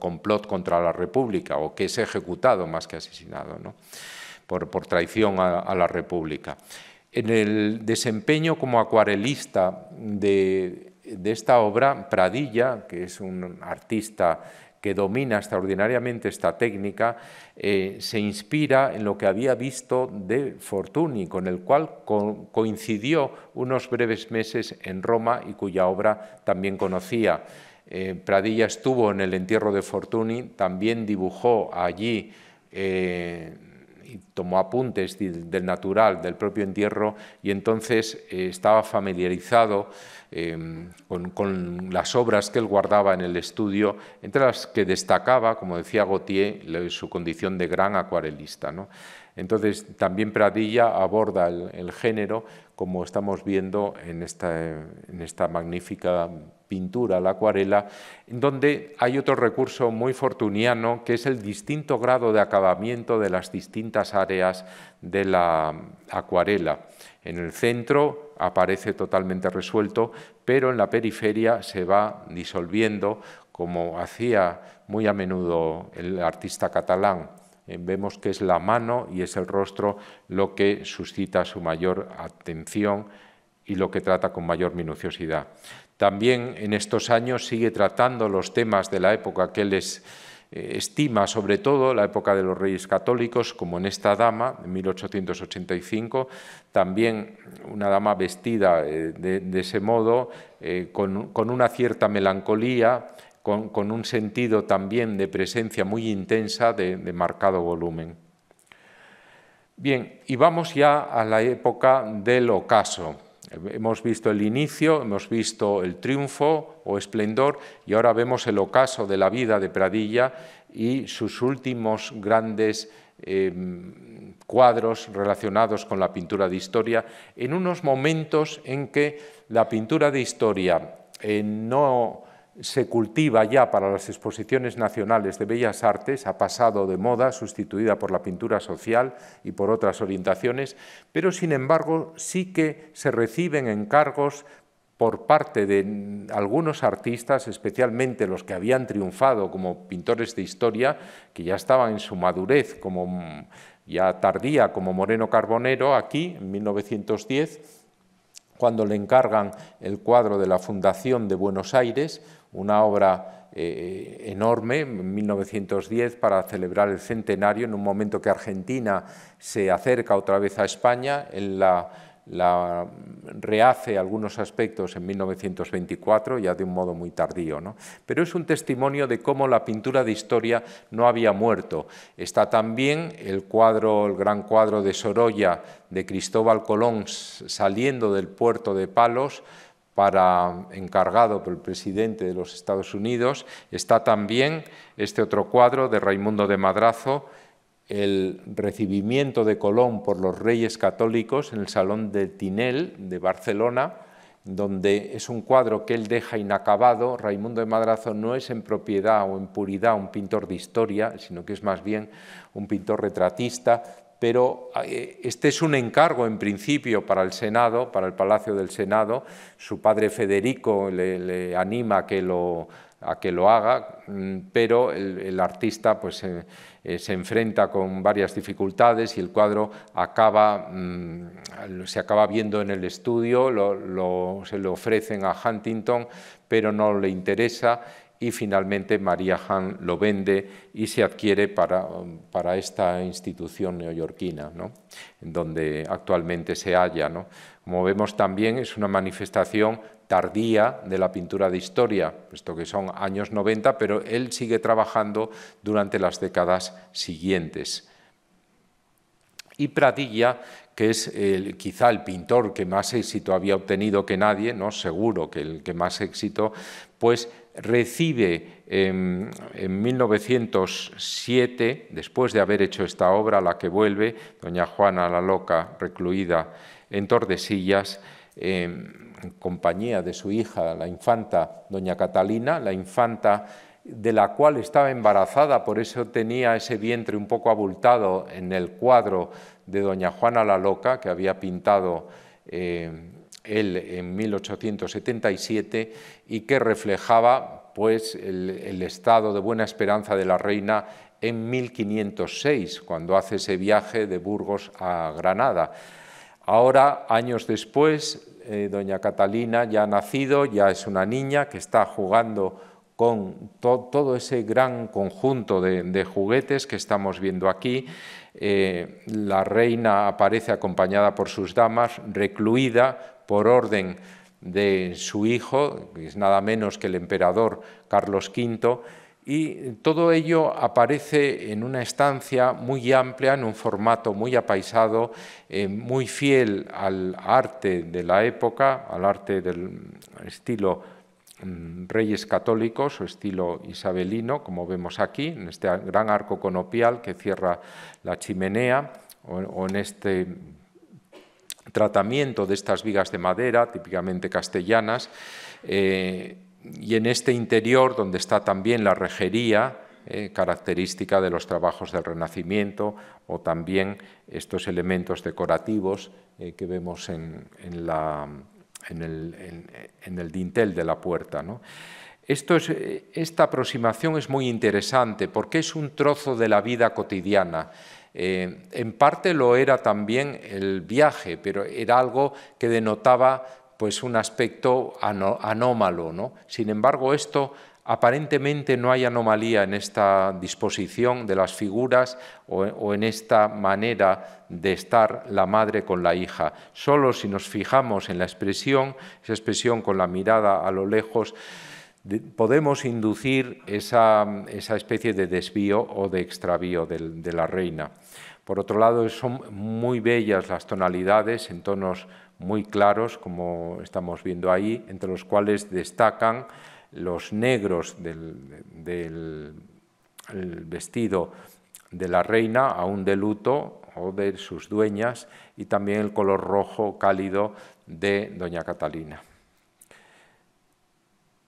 complot contra la República, o que es ejecutado más que asesinado, por, traición a, la República. En el desempeño como acuarelista de de esta obra, Pradilla, que es un artista que domina extraordinariamente esta técnica, eh, se inspira en lo que había visto de Fortuny, con el cual coincidió unos breves meses en Roma y cuya obra también conocía. Eh, Pradilla estuvo en el entierro de Fortuny, también dibujó allí eh, y tomó apuntes del natural, del propio entierro, y entonces eh, estaba familiarizado em, con, las obras que él guardaba en el estudio, entre las que destacaba, como decía Gautier, su condición de gran acuarelista. Entonces, también Pradilla aborda el género como estamos viendo en esta, magnífica pintura, la acuarela, donde hay otro recurso muy fortuniano que es el distinto grado de acabamiento de las distintas áreas de la acuarela. En el centro aparece totalmente resuelto, pero en la periferia se va disolviendo, como hacía muy a menudo el artista catalán eh, vemos que es la mano y es el rostro lo que suscita su mayor atención y lo que trata con mayor minuciosidad. También en estos años sigue tratando los temas de la época que les eh, estima, sobre todo la época de los reyes católicos, como en esta dama, en 1885, también una dama vestida eh, de, ese modo, con, una cierta melancolía, con, un sentido también de presencia muy intensa de, marcado volumen. Bien, y vamos ya a la época del ocaso. Hemos visto el inicio, hemos visto el triunfo o esplendor y ahora vemos el ocaso de la vida de Pradilla y sus últimos grandes em, cuadros relacionados con la pintura de historia en unos momentos en que la pintura de historia eh, no se cultiva ya para las exposiciones nacionales de Bellas Artes, ha pasado de moda, sustituida por la pintura social y por otras orientaciones, pero sin embargo sí que se reciben encargos por parte de algunos artistas, especialmente los que habían triunfado como pintores de historia, que ya estaban en su madurez, como ya tardía, como Moreno Carbonero, aquí, en 1910, cuando le encargan el cuadro de la Fundación de Buenos Aires, una obra eh, eh, enorme, en 1910, para celebrar el centenario, en un momento que Argentina se acerca otra vez a España, la rehace algunos aspectos en 1924, ya de un modo muy tardío. ¿no? Pero es un testimonio de cómo la pintura de historia no había muerto. Está también el cuadro, el gran cuadro de Sorolla de Cristóbal Colón saliendo del puerto de Palos, para encargado por el presidente de los Estados Unidos, está también este otro cuadro de Raimundo de Madrazo, el recibimiento de Colón por los reyes católicos en el Salón de Tinel de Barcelona, donde es un cuadro que él deja inacabado. Raimundo de Madrazo no es en propiedad o en puridad un pintor de historia, sino que es más bien un pintor retratista, pero eh, este es un encargo en principio para el Senado, para el Palacio del Senado. Su padre Federico le, anima a que, lo, haga, mm, pero el, artista pues, eh, eh, se enfrenta con varias dificultades y el cuadro mm, se acaba viendo en el estudio, se lo ofrecen a Huntington, pero no le interesa y finalmente María Hahn lo vende y se adquiere para, um, para esta institución neoyorquina, ¿no? donde actualmente se halla. ¿no? Como vemos también es una manifestación tardía de la pintura de historia, puesto que son años 90, pero él sigue trabajando durante las décadas siguientes. Y Pradilla, que es el, quizá el pintor que más éxito había obtenido que nadie, no seguro que el que más éxito, pues recibe en, 1907, después de haber hecho esta obra, la que vuelve, doña Juana la Loca, recluida en Tordesillas, en compañía de su hija, la infanta doña Catalina, la infanta de la cual estaba embarazada, por eso tenía ese vientre un poco abultado en el cuadro de doña Juana la Loca, que había pintado eh, él en 1877 y que reflejaba pues, el, estado de buena esperanza de la reina en 1506, cuando hace ese viaje de Burgos a Granada. Ahora, años después, eh, doña Catalina ya ha nacido, ya es una niña que está jugando con todo ese gran conjunto de, juguetes que estamos viendo aquí. Eh, la reina aparece acompañada por sus damas, recluida, por orden de su hijo, que es nada menos que el emperador Carlos V, y todo ello aparece en una estancia muy amplia, en un formato muy apaisado, eh, muy fiel al arte de la época, al arte del estilo mm, reyes católicos o estilo isabelino, como vemos aquí, en este gran arco conopial que cierra la chimenea, o en este tratamiento de estas vigas de madera, típicamente castellanas, eh, y en este interior, donde está también la rejería, eh, característica de los trabajos del Renacimiento, o también estos elementos decorativos eh, que vemos en, el, dintel de la puerta. esta aproximación es muy interesante porque es un trozo de la vida cotidiana. Eh, en parte lo era también el viaje, pero era algo que denotaba pues, un aspecto anómalo. ¿no? Sin embargo, esto aparentemente no hay anomalía en esta disposición de las figuras o, en esta manera de estar la madre con la hija. Solo si nos fijamos en la expresión, esa expresión con la mirada a lo lejos, podemos inducir esa, especie de desvío o de extravío de la reina. Por otro lado, son muy bellas las tonalidades en tonos muy claros, como estamos viendo ahí, entre los cuales destacan los negros del, vestido de la reina, aún de luto, o de sus dueñas, y también el color rojo cálido de Doña Catalina.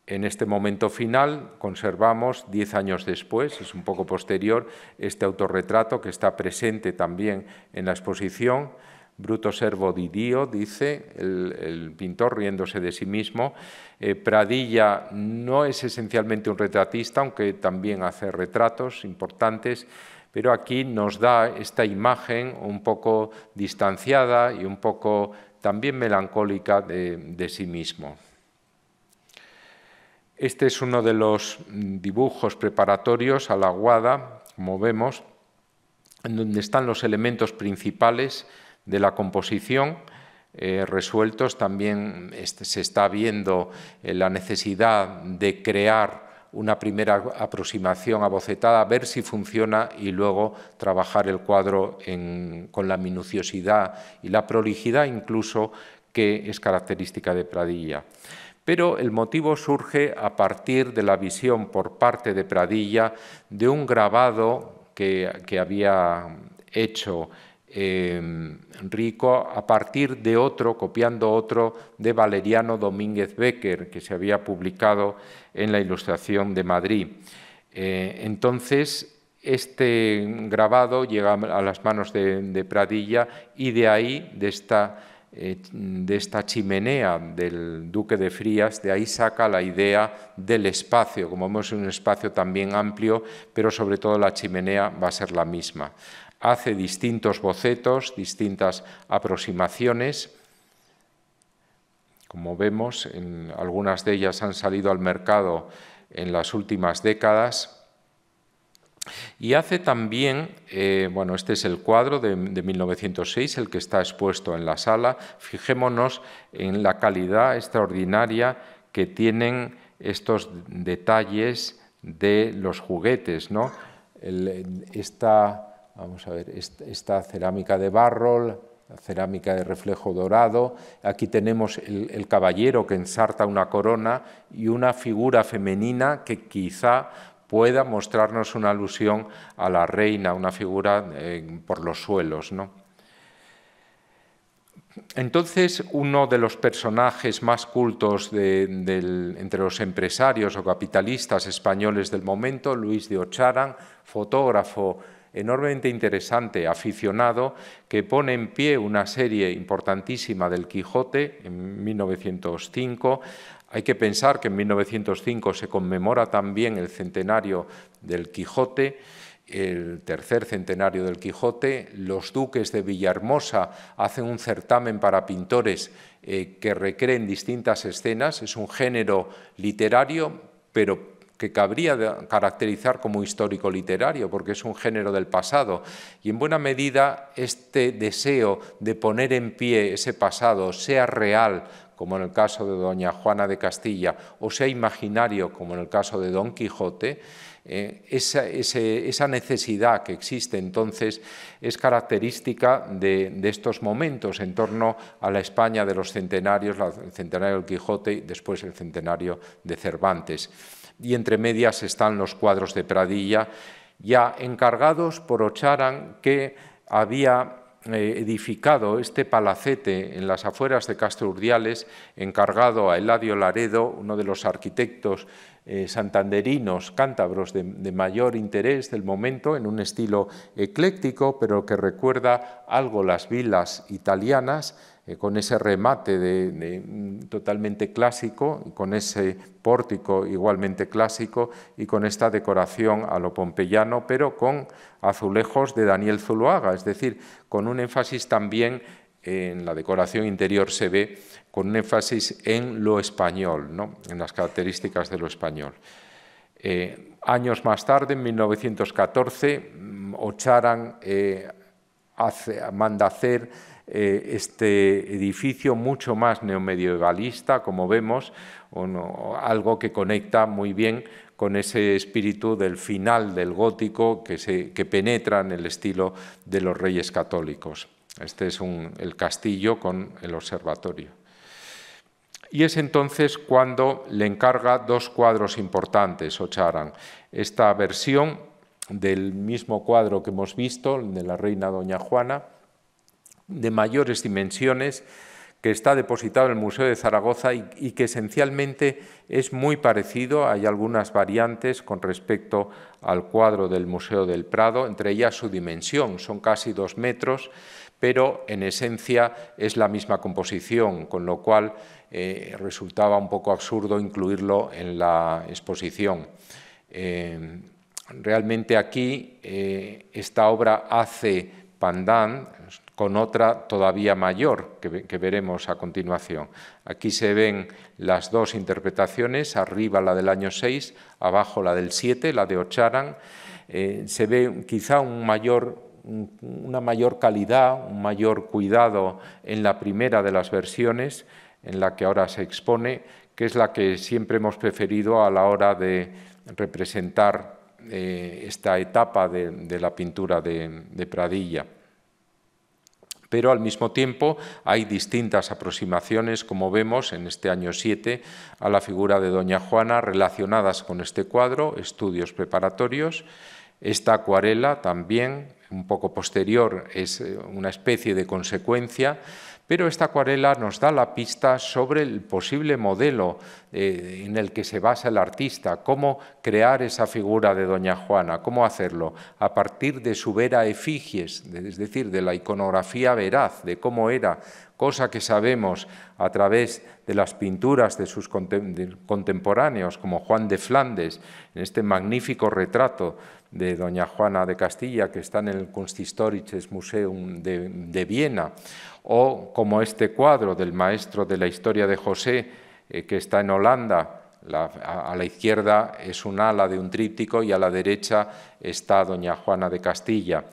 En este momento final conservamos, diez años después, es un poco posterior, este autorretrato que está presente también en la exposición. Bruto Servo Didio, dice el, pintor riéndose de sí mismo. Eh, Pradilla no es esencialmente un retratista, aunque también hace retratos importantes, pero aquí nos da esta imagen un poco distanciada y un poco también melancólica de sí mismo. Este es uno de los dibujos preparatorios a la Guada, como vemos, en donde están los elementos principales de la composición eh, resueltos. También este, se está viendo eh, la necesidad de crear una primera aproximación abocetada, ver si funciona y luego trabajar el cuadro con la minuciosidad y la prolijidad incluso que es característica de Pradilla pero el motivo surge a partir de la visión por parte de Pradilla de un grabado que, había hecho em, Rico a partir de otro, copiando otro, de Valeriano Domínguez Becker, que se había publicado en la Ilustración de Madrid. Eh, entonces, este grabado llega a las manos de Pradilla y de ahí, de esta eh, de esta chimenea del duque de Frías, de ahí saca la idea del espacio, como vemos un espacio también amplio, pero sobre todo la chimenea va a ser la misma. Hace distintos bocetos, distintas aproximaciones. Como vemos, en, algunas de ellas han salido al mercado en las últimas décadas. Y hace también, eh, bueno, este es el cuadro de, 1906, el que está expuesto en la sala. Fijémonos en la calidad extraordinaria que tienen estos detalles de los juguetes, ¿no? esta, vamos a ver, cerámica de barro, cerámica de reflejo dorado. Aquí tenemos el, caballero que ensarta una corona y una figura femenina que quizá pueda mostrarnos una alusión a la reina, una figura eh, por los suelos. ¿no? Entonces, uno de los personajes más cultos entre los empresarios o capitalistas españoles del momento, Luis de Ocharan, fotógrafo enormemente interesante, aficionado, que pone en pie una serie importantísima del Quijote en 1905, hay que pensar que en 1905 se conmemora también el centenario del Quijote, el tercer centenario del Quijote, los duques de Villahermosa hacen un certamen para pintores eh, que recreen distintas escenas, es un género literario, pero que cabría caracterizar como histórico literario, porque es un género del pasado. Y en buena medida este deseo de poner en pie ese pasado, sea real, como en el caso de Doña Juana de Castilla, o sea imaginario, como en el caso de Don Quijote, eh, esa, necesidad que existe entonces es característica de, estos momentos en torno a la España de los centenarios, el centenario del Quijote y después el centenario de Cervantes. Y entre medias están los cuadros de Pradilla, ya encargados por Ocharan, que había eh, edificado este palacete en las afueras de Castro Urdiales, encargado a Eladio Laredo, uno de los arquitectos eh, santanderinos cántabros de, de, mayor interés del momento, en un estilo ecléctico, pero que recuerda algo las vilas italianas, eh, con ese remate mm, totalmente clásico, con ese pórtico igualmente clásico y con esta decoración a lo pompeyano, pero con azulejos de Daniel Zuloaga, es decir, con un énfasis también en la decoración interior se ve con un énfasis en lo español, en las características de lo español. Eh, años más tarde, en 1914, mm, Ocharan eh, manda hacer eh, este edificio mucho más neomedievalista, como vemos, algo que conecta muy bien con ese espíritu del final del gótico que, penetra en el estilo de los reyes católicos. Este es el castillo con el observatorio. Y es entonces cuando le encarga dos cuadros importantes Ocharan. Esta versión del mismo cuadro que hemos visto, de la reina Doña Juana, de mayores dimensiones que está depositado en el Museo de Zaragoza y, que esencialmente es muy parecido, hay algunas variantes con respecto al cuadro del Museo del Prado, entre ellas su dimensión, son casi dos metros, pero en esencia es la misma composición, con lo cual eh, resultaba un poco absurdo incluirlo en la exposición. Eh, realmente aquí eh, esta obra hace Pandan, con otra todavía mayor que, veremos a continuación. Aquí se ven las dos interpretaciones, arriba la del año 6, abajo la del 7, la de Ocharan. Eh, se ve quizá una mayor calidad, un mayor cuidado en la primera de las versiones, en la que ahora se expone, que es la que siempre hemos preferido a la hora de representar eh, esta etapa de, la pintura de Pradilla. Pero al mismo tiempo hay distintas aproximaciones, como vemos en este año 7, a la figura de Doña Juana relacionadas con este cuadro, estudios preparatorios. Esta acuarela también, un poco posterior, es eh, una especie de consecuencia pero esta acuarela nos da la pista sobre el posible modelo eh, en el que se basa el artista, cómo crear esa figura de Doña Juana, cómo hacerlo, a partir de su vera efigies, es decir, de la iconografía veraz, de cómo era, cosa que sabemos a través de las pinturas de sus contemporáneos, como Juan de Flandes, en este magnífico retrato de Doña Juana de Castilla, que está en el Kunsthistorisches Museum de Viena, o como este cuadro del maestro de la historia de José, eh, que está en Holanda, a, la izquierda es un ala de un tríptico y a la derecha está Doña Juana de Castilla.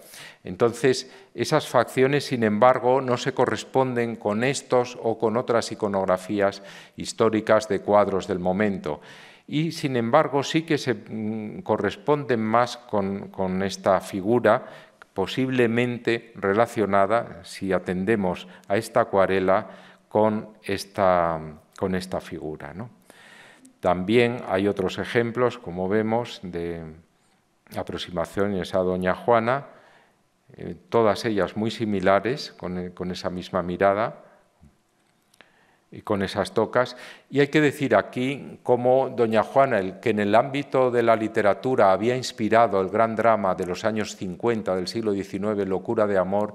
Entonces, esas facciones, sin embargo, no se corresponden con estos o con otras iconografías históricas de cuadros del momento. Y, sin embargo, sí que se mm, corresponden más con esta figura posiblemente relacionada, si atendemos a esta acuarela, con esta, con esta figura. También hay otros ejemplos, como vemos, de aproximaciones a Doña Juana, eh, todas ellas muy similares, con eh, esa misma mirada y con esas tocas. Y hay que decir aquí cómo doña Juana, el que en el ámbito de la literatura había inspirado el gran drama de los años 50 del siglo XIX, Locura de Amor,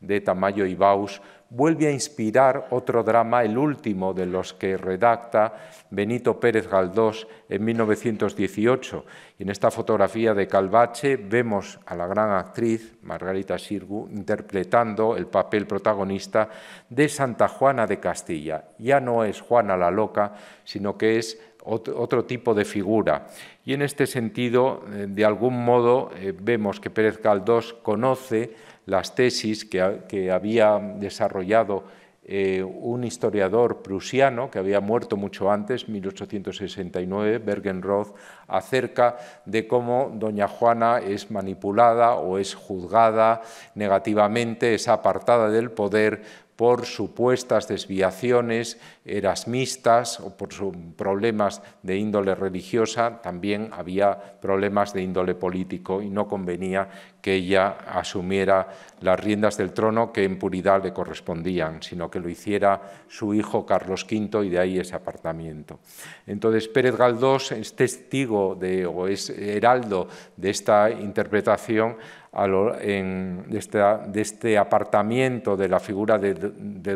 de Tamayo y Baus, vuelve a inspirar otro drama, el último de los que redacta Benito Pérez Galdós en 1918. Y en esta fotografía de Calvache vemos a la gran actriz Margarita Sirgu interpretando el papel protagonista de Santa Juana de Castilla. Ya no es Juana la loca, sino que es otro, tipo de figura. Y en este sentido, eh, de algún modo, eh, vemos que Pérez Galdós conoce las tesis que, había desarrollado eh, un historiador prusiano que había muerto mucho antes, 1869, Bergenroth, acerca de cómo doña Juana es manipulada o es juzgada negativamente, es apartada del poder por supuestas desviaciones erasmistas o por problemas de índole religiosa, también había problemas de índole político y no convenía que ella asumiera las riendas del trono que en puridad le correspondían, sino que lo hiciera su hijo Carlos V y de ahí ese apartamiento. Entonces Pérez Galdós es testigo de, o es heraldo de esta interpretación este, de, este, apartamiento de la figura de,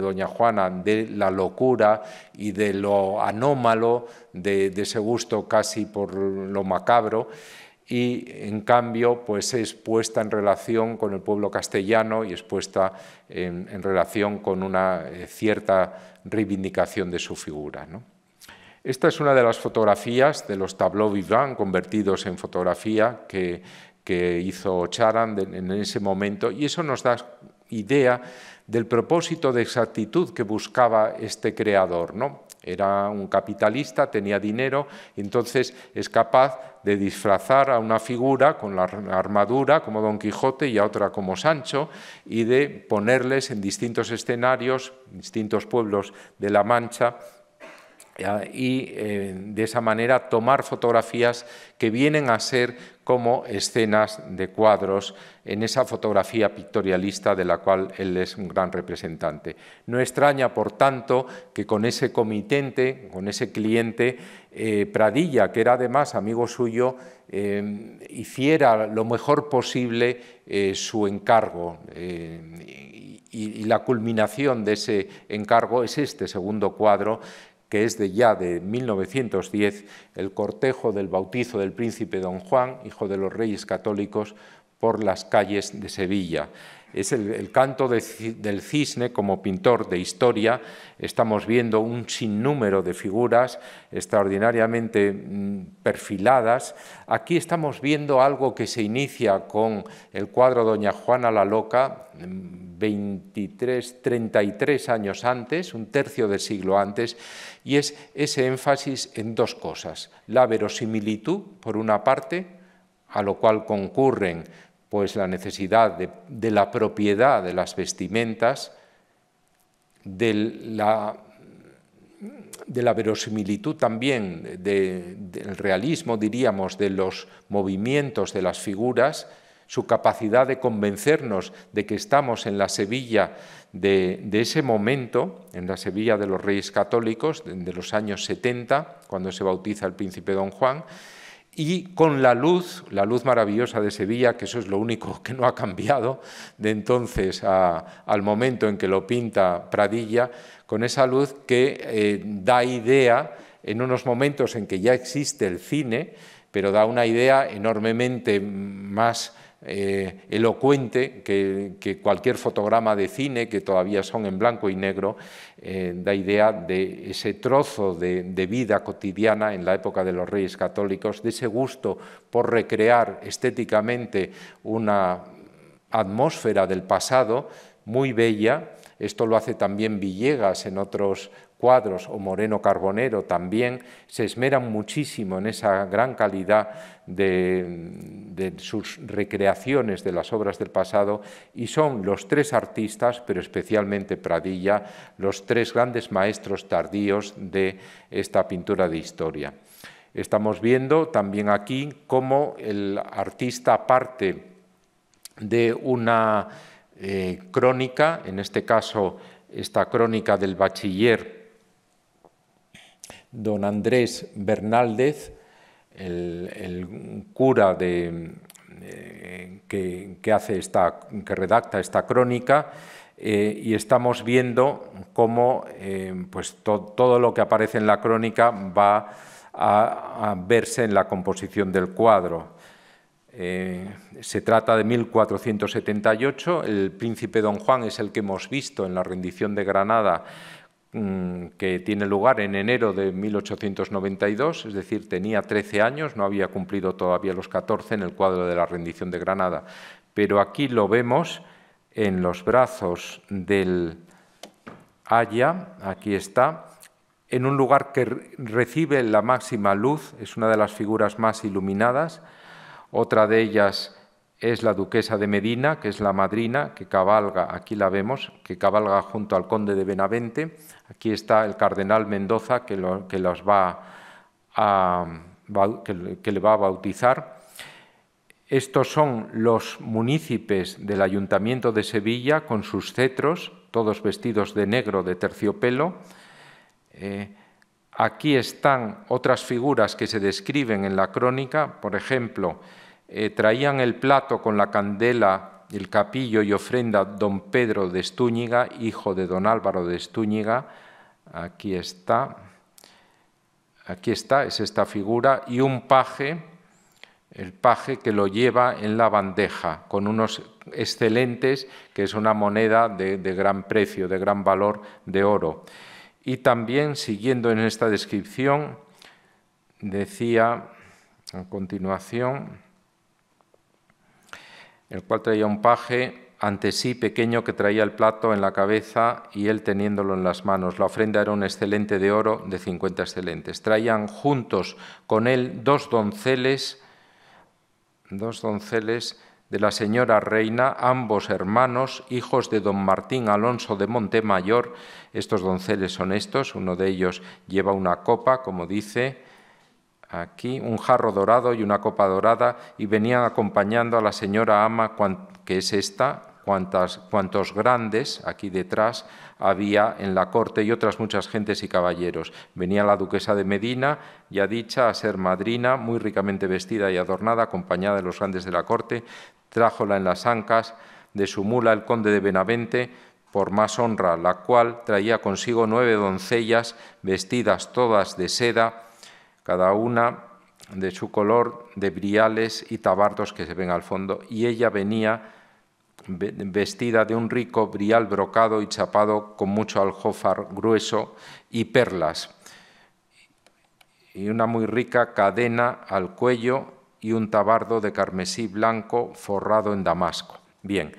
Doña Juana, de la locura y de lo anómalo, de, ese gusto casi por lo macabro y en cambio pues es puesta en relación con el pueblo castellano y es puesta en, relación con una eh, cierta reivindicación de su figura. Esta es una de las fotografías de los tableaux vivants convertidos en fotografía que que hizo Charan en ese momento, y eso nos da idea del propósito de exactitud que buscaba este creador. ¿no? Era un capitalista, tenía dinero, entonces es capaz de disfrazar a una figura con la armadura como Don Quijote y a otra como Sancho y de ponerles en distintos escenarios, distintos pueblos de La Mancha, y eh, de esa manera tomar fotografías que vienen a ser como escenas de cuadros en esa fotografía pictorialista de la cual él es un gran representante. No extraña, por tanto, que con ese comitente, con ese cliente, eh, Pradilla, que era además amigo suyo, eh, hiciera lo mejor posible su encargo y la culminación de ese encargo es este segundo cuadro que es de ya de 1910, el cortejo del bautizo del príncipe don Juan, hijo de los reyes católicos, por las calles de Sevilla es el, canto del cisne como pintor de historia. Estamos viendo un sinnúmero de figuras extraordinariamente mm, perfiladas. Aquí estamos viendo algo que se inicia con el cuadro Doña Juana la Loca, 23, mm, 33 años antes, un tercio de siglo antes, y es ese énfasis en dos cosas. La verosimilitud, por una parte, a lo cual concurren pues la necesidad de, la propiedad de las vestimentas, de la, verosimilitud también, del realismo, diríamos, de los movimientos de las figuras, su capacidad de convencernos de que estamos en la Sevilla de, ese momento, en la Sevilla de los Reyes Católicos, de los años 70, cuando se bautiza el príncipe don Juan, y con la luz, la luz maravillosa de Sevilla, que eso es lo único que no ha cambiado de entonces al momento en que lo pinta Pradilla, con esa luz que eh, da idea en unos momentos en que ya existe el cine, pero da una idea enormemente más eh, elocuente que, cualquier fotograma de cine, que todavía son en blanco y negro, eh, da idea de ese trozo de, de, vida cotidiana en la época de los reyes católicos, de ese gusto por recrear estéticamente una atmósfera del pasado muy bella esto lo hace también Villegas en otros cuadros o Moreno Carbonero también. Se esmeran muchísimo en esa gran calidad de, sus recreaciones de las obras del pasado y son los tres artistas, pero especialmente Pradilla, los tres grandes maestros tardíos de esta pintura de historia. Estamos viendo también aquí cómo el artista parte de una eh, crónica, en este caso esta crónica del bachiller don Andrés Bernaldez, el, cura eh, que, hace esta, que redacta esta crónica, eh, y estamos viendo cómo pues todo lo que aparece en la crónica va a verse en la composición del cuadro. Eh, se trata de 1478, el príncipe don Juan es el que hemos visto en la rendición de Granada mm, que tiene lugar en enero de 1892, es decir, tenía 13 años, no había cumplido todavía los 14 en el cuadro de la rendición de Granada, pero aquí lo vemos en los brazos del Haya, aquí está, en un lugar que recibe la máxima luz, es una de las figuras más iluminadas, otra de ellas es la duquesa de Medina, que es la madrina que cabalga, aquí la vemos, que cabalga junto al conde de Benavente. Aquí está el cardenal Mendoza que, va que, le va a bautizar. Estos son los munícipes del Ayuntamiento de Sevilla con sus cetros, todos vestidos de negro de terciopelo. Eh, Aquí están otras figuras que se describen en la crónica, por ejemplo, eh, traían el plato con la candela, el capillo y ofrenda don Pedro de Estúñiga, hijo de don Álvaro de Estúñiga, aquí está, aquí está, es esta figura, y un paje, el paje que lo lleva en la bandeja, con unos excelentes, que es una moneda de gran precio, de gran valor de oro. Y también, siguiendo en esta descripción, decía a continuación, el cual traía un paje ante sí pequeño que traía el plato en la cabeza y él teniéndolo en las manos. La ofrenda era un excelente de oro de 50 excelentes. Traían juntos con él dos donceles, dos donceles de la señora Reina, ambos hermanos, hijos de don Martín Alonso de Montemayor. Estos donceles son estos, uno de ellos lleva una copa, como dice aquí, un jarro dorado y una copa dorada, y venían acompañando a la señora ama, que es esta, cuantos grandes aquí detrás había en la corte y otras muchas gentes y caballeros. Venía la duquesa de Medina, ya dicha, a ser madrina, muy ricamente vestida y adornada, acompañada de los grandes de la corte, trájola en las ancas de su mula el conde de Benavente, por más honra, la cual traía consigo nueve doncellas vestidas todas de seda, cada una de su color de briales y tabardos que se ven al fondo, y ella venía vestida de un rico brial brocado y chapado con mucho aljófar grueso y perlas, y una muy rica cadena al cuello y un tabardo de carmesí blanco forrado en damasco. Bien,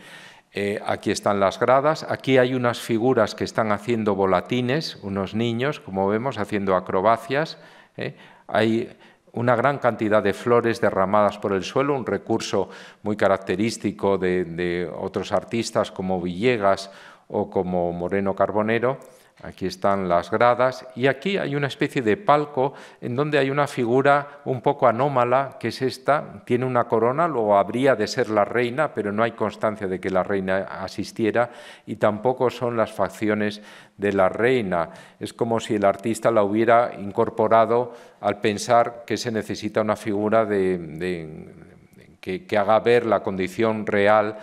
eh, aquí están las gradas, aquí hay unas figuras que están haciendo volatines, unos niños, como vemos, haciendo acrobacias. ¿eh? Hay una gran cantidad de flores derramadas por el suelo, un recurso muy característico de, de otros artistas como Villegas o como Moreno Carbonero. Aquí están las gradas y aquí hay una especie de palco en donde hay una figura un poco anómala, que es esta, tiene una corona, luego habría de ser la reina, pero no hay constancia de que la reina asistiera y tampoco son las facciones de la reina. Es como si el artista la hubiera incorporado al pensar que se necesita una figura que haga ver la condición real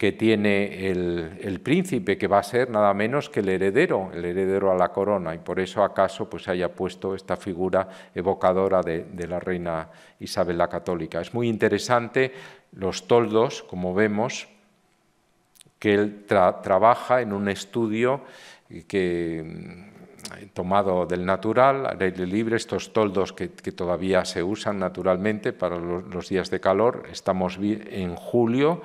que tiene el, príncipe, que va a ser nada menos que el heredero, el heredero a la corona, y por eso acaso pues, haya puesto esta figura evocadora de, la reina Isabel la Católica. Es muy interesante los toldos, como vemos, que él trabaja en un estudio que mm, tomado del natural, aire libre, estos toldos que, todavía se usan naturalmente para los días de calor. Estamos en julio,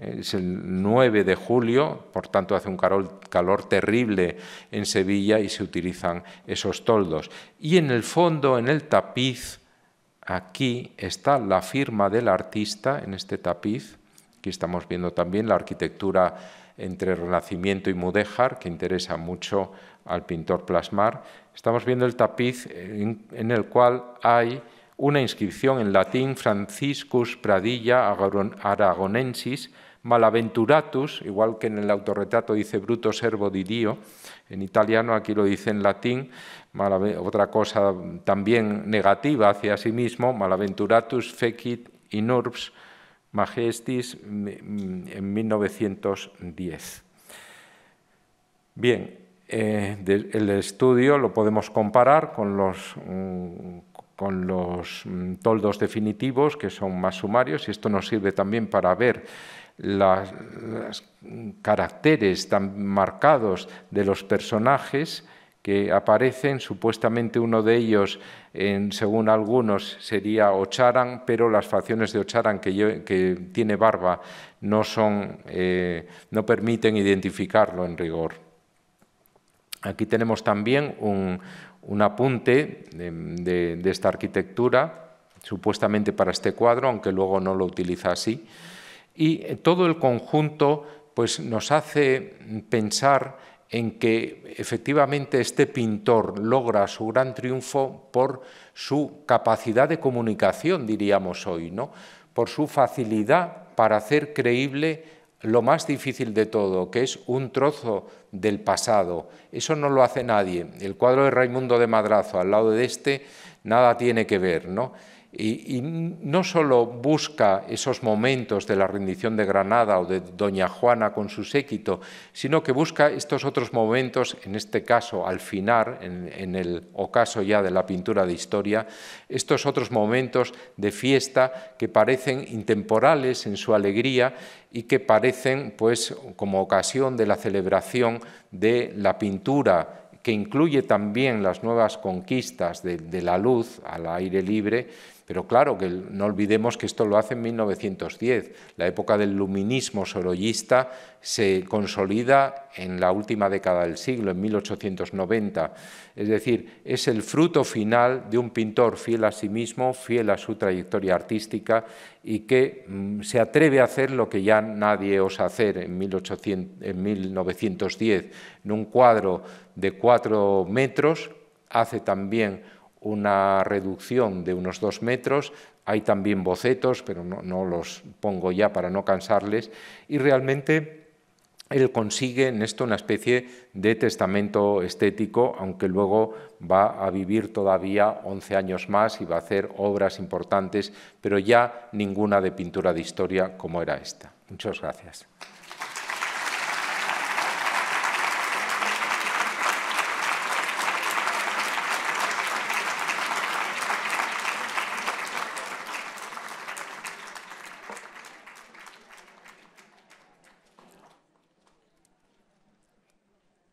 es el 9 de julio, por tanto hace un calor, terrible en Sevilla y se utilizan esos toldos. Y en el fondo, en el tapiz, aquí está la firma del artista, en este tapiz, aquí estamos viendo también la arquitectura entre Renacimiento y Mudéjar, que interesa mucho al pintor plasmar. Estamos viendo el tapiz en el cual hay una inscripción en latín Franciscus Pradilla Aragonensis, Malaventuratus, igual que en el autorretrato dice Bruto servo di Dio, en italiano aquí lo dice en latín, otra cosa también negativa hacia sí mismo, Malaventuratus fecit in urbs majestis mm, mm, en 1910. Bien, eh, el estudio lo podemos comparar con los, mm, con los toldos definitivos, que son más sumarios, y esto nos sirve también para ver los caracteres tan marcados de los personajes que aparecen, supuestamente uno de ellos, según algunos, sería Ocharan, pero las facciones de Ocharan, que, tiene barba, eh, no, permiten identificarlo en rigor. Aquí tenemos también un, apunte de esta arquitectura, supuestamente para este cuadro, aunque luego no lo utiliza así y todo el conjunto pues, nos hace pensar en que efectivamente este pintor logra su gran triunfo por su capacidad de comunicación, diríamos hoy, ¿no? por su facilidad para hacer creíble lo más difícil de todo, que es un trozo del pasado. Eso no lo hace nadie. El cuadro de Raimundo de Madrazo al lado de este nada tiene que ver, ¿no? Y, no solo busca esos momentos de la rendición de Granada o de Doña Juana con su séquito, sino que busca estos otros momentos, en este caso al final, en, el ocaso ya de la pintura de historia, estos otros momentos de fiesta que parecen intemporales en su alegría y que parecen pues como ocasión de la celebración de la pintura que incluye también las nuevas conquistas de la luz al aire libre pero claro, que no olvidemos que esto lo hace en 1910. La época del luminismo sorollista se consolida en la última década del siglo, en 1890. Es decir, es el fruto final de un pintor fiel a sí mismo, fiel a su trayectoria artística y que mm, se atreve a hacer lo que ya nadie osa hacer en, 1800, en 1910. En un cuadro de cuatro metros hace también una reducción de unos dos metros, hay también bocetos, pero no, los pongo ya para no cansarles, y realmente él consigue en esto una especie de testamento estético, aunque luego va a vivir todavía 11 años más y va a hacer obras importantes, pero ya ninguna de pintura de historia como era esta. Muchas gracias.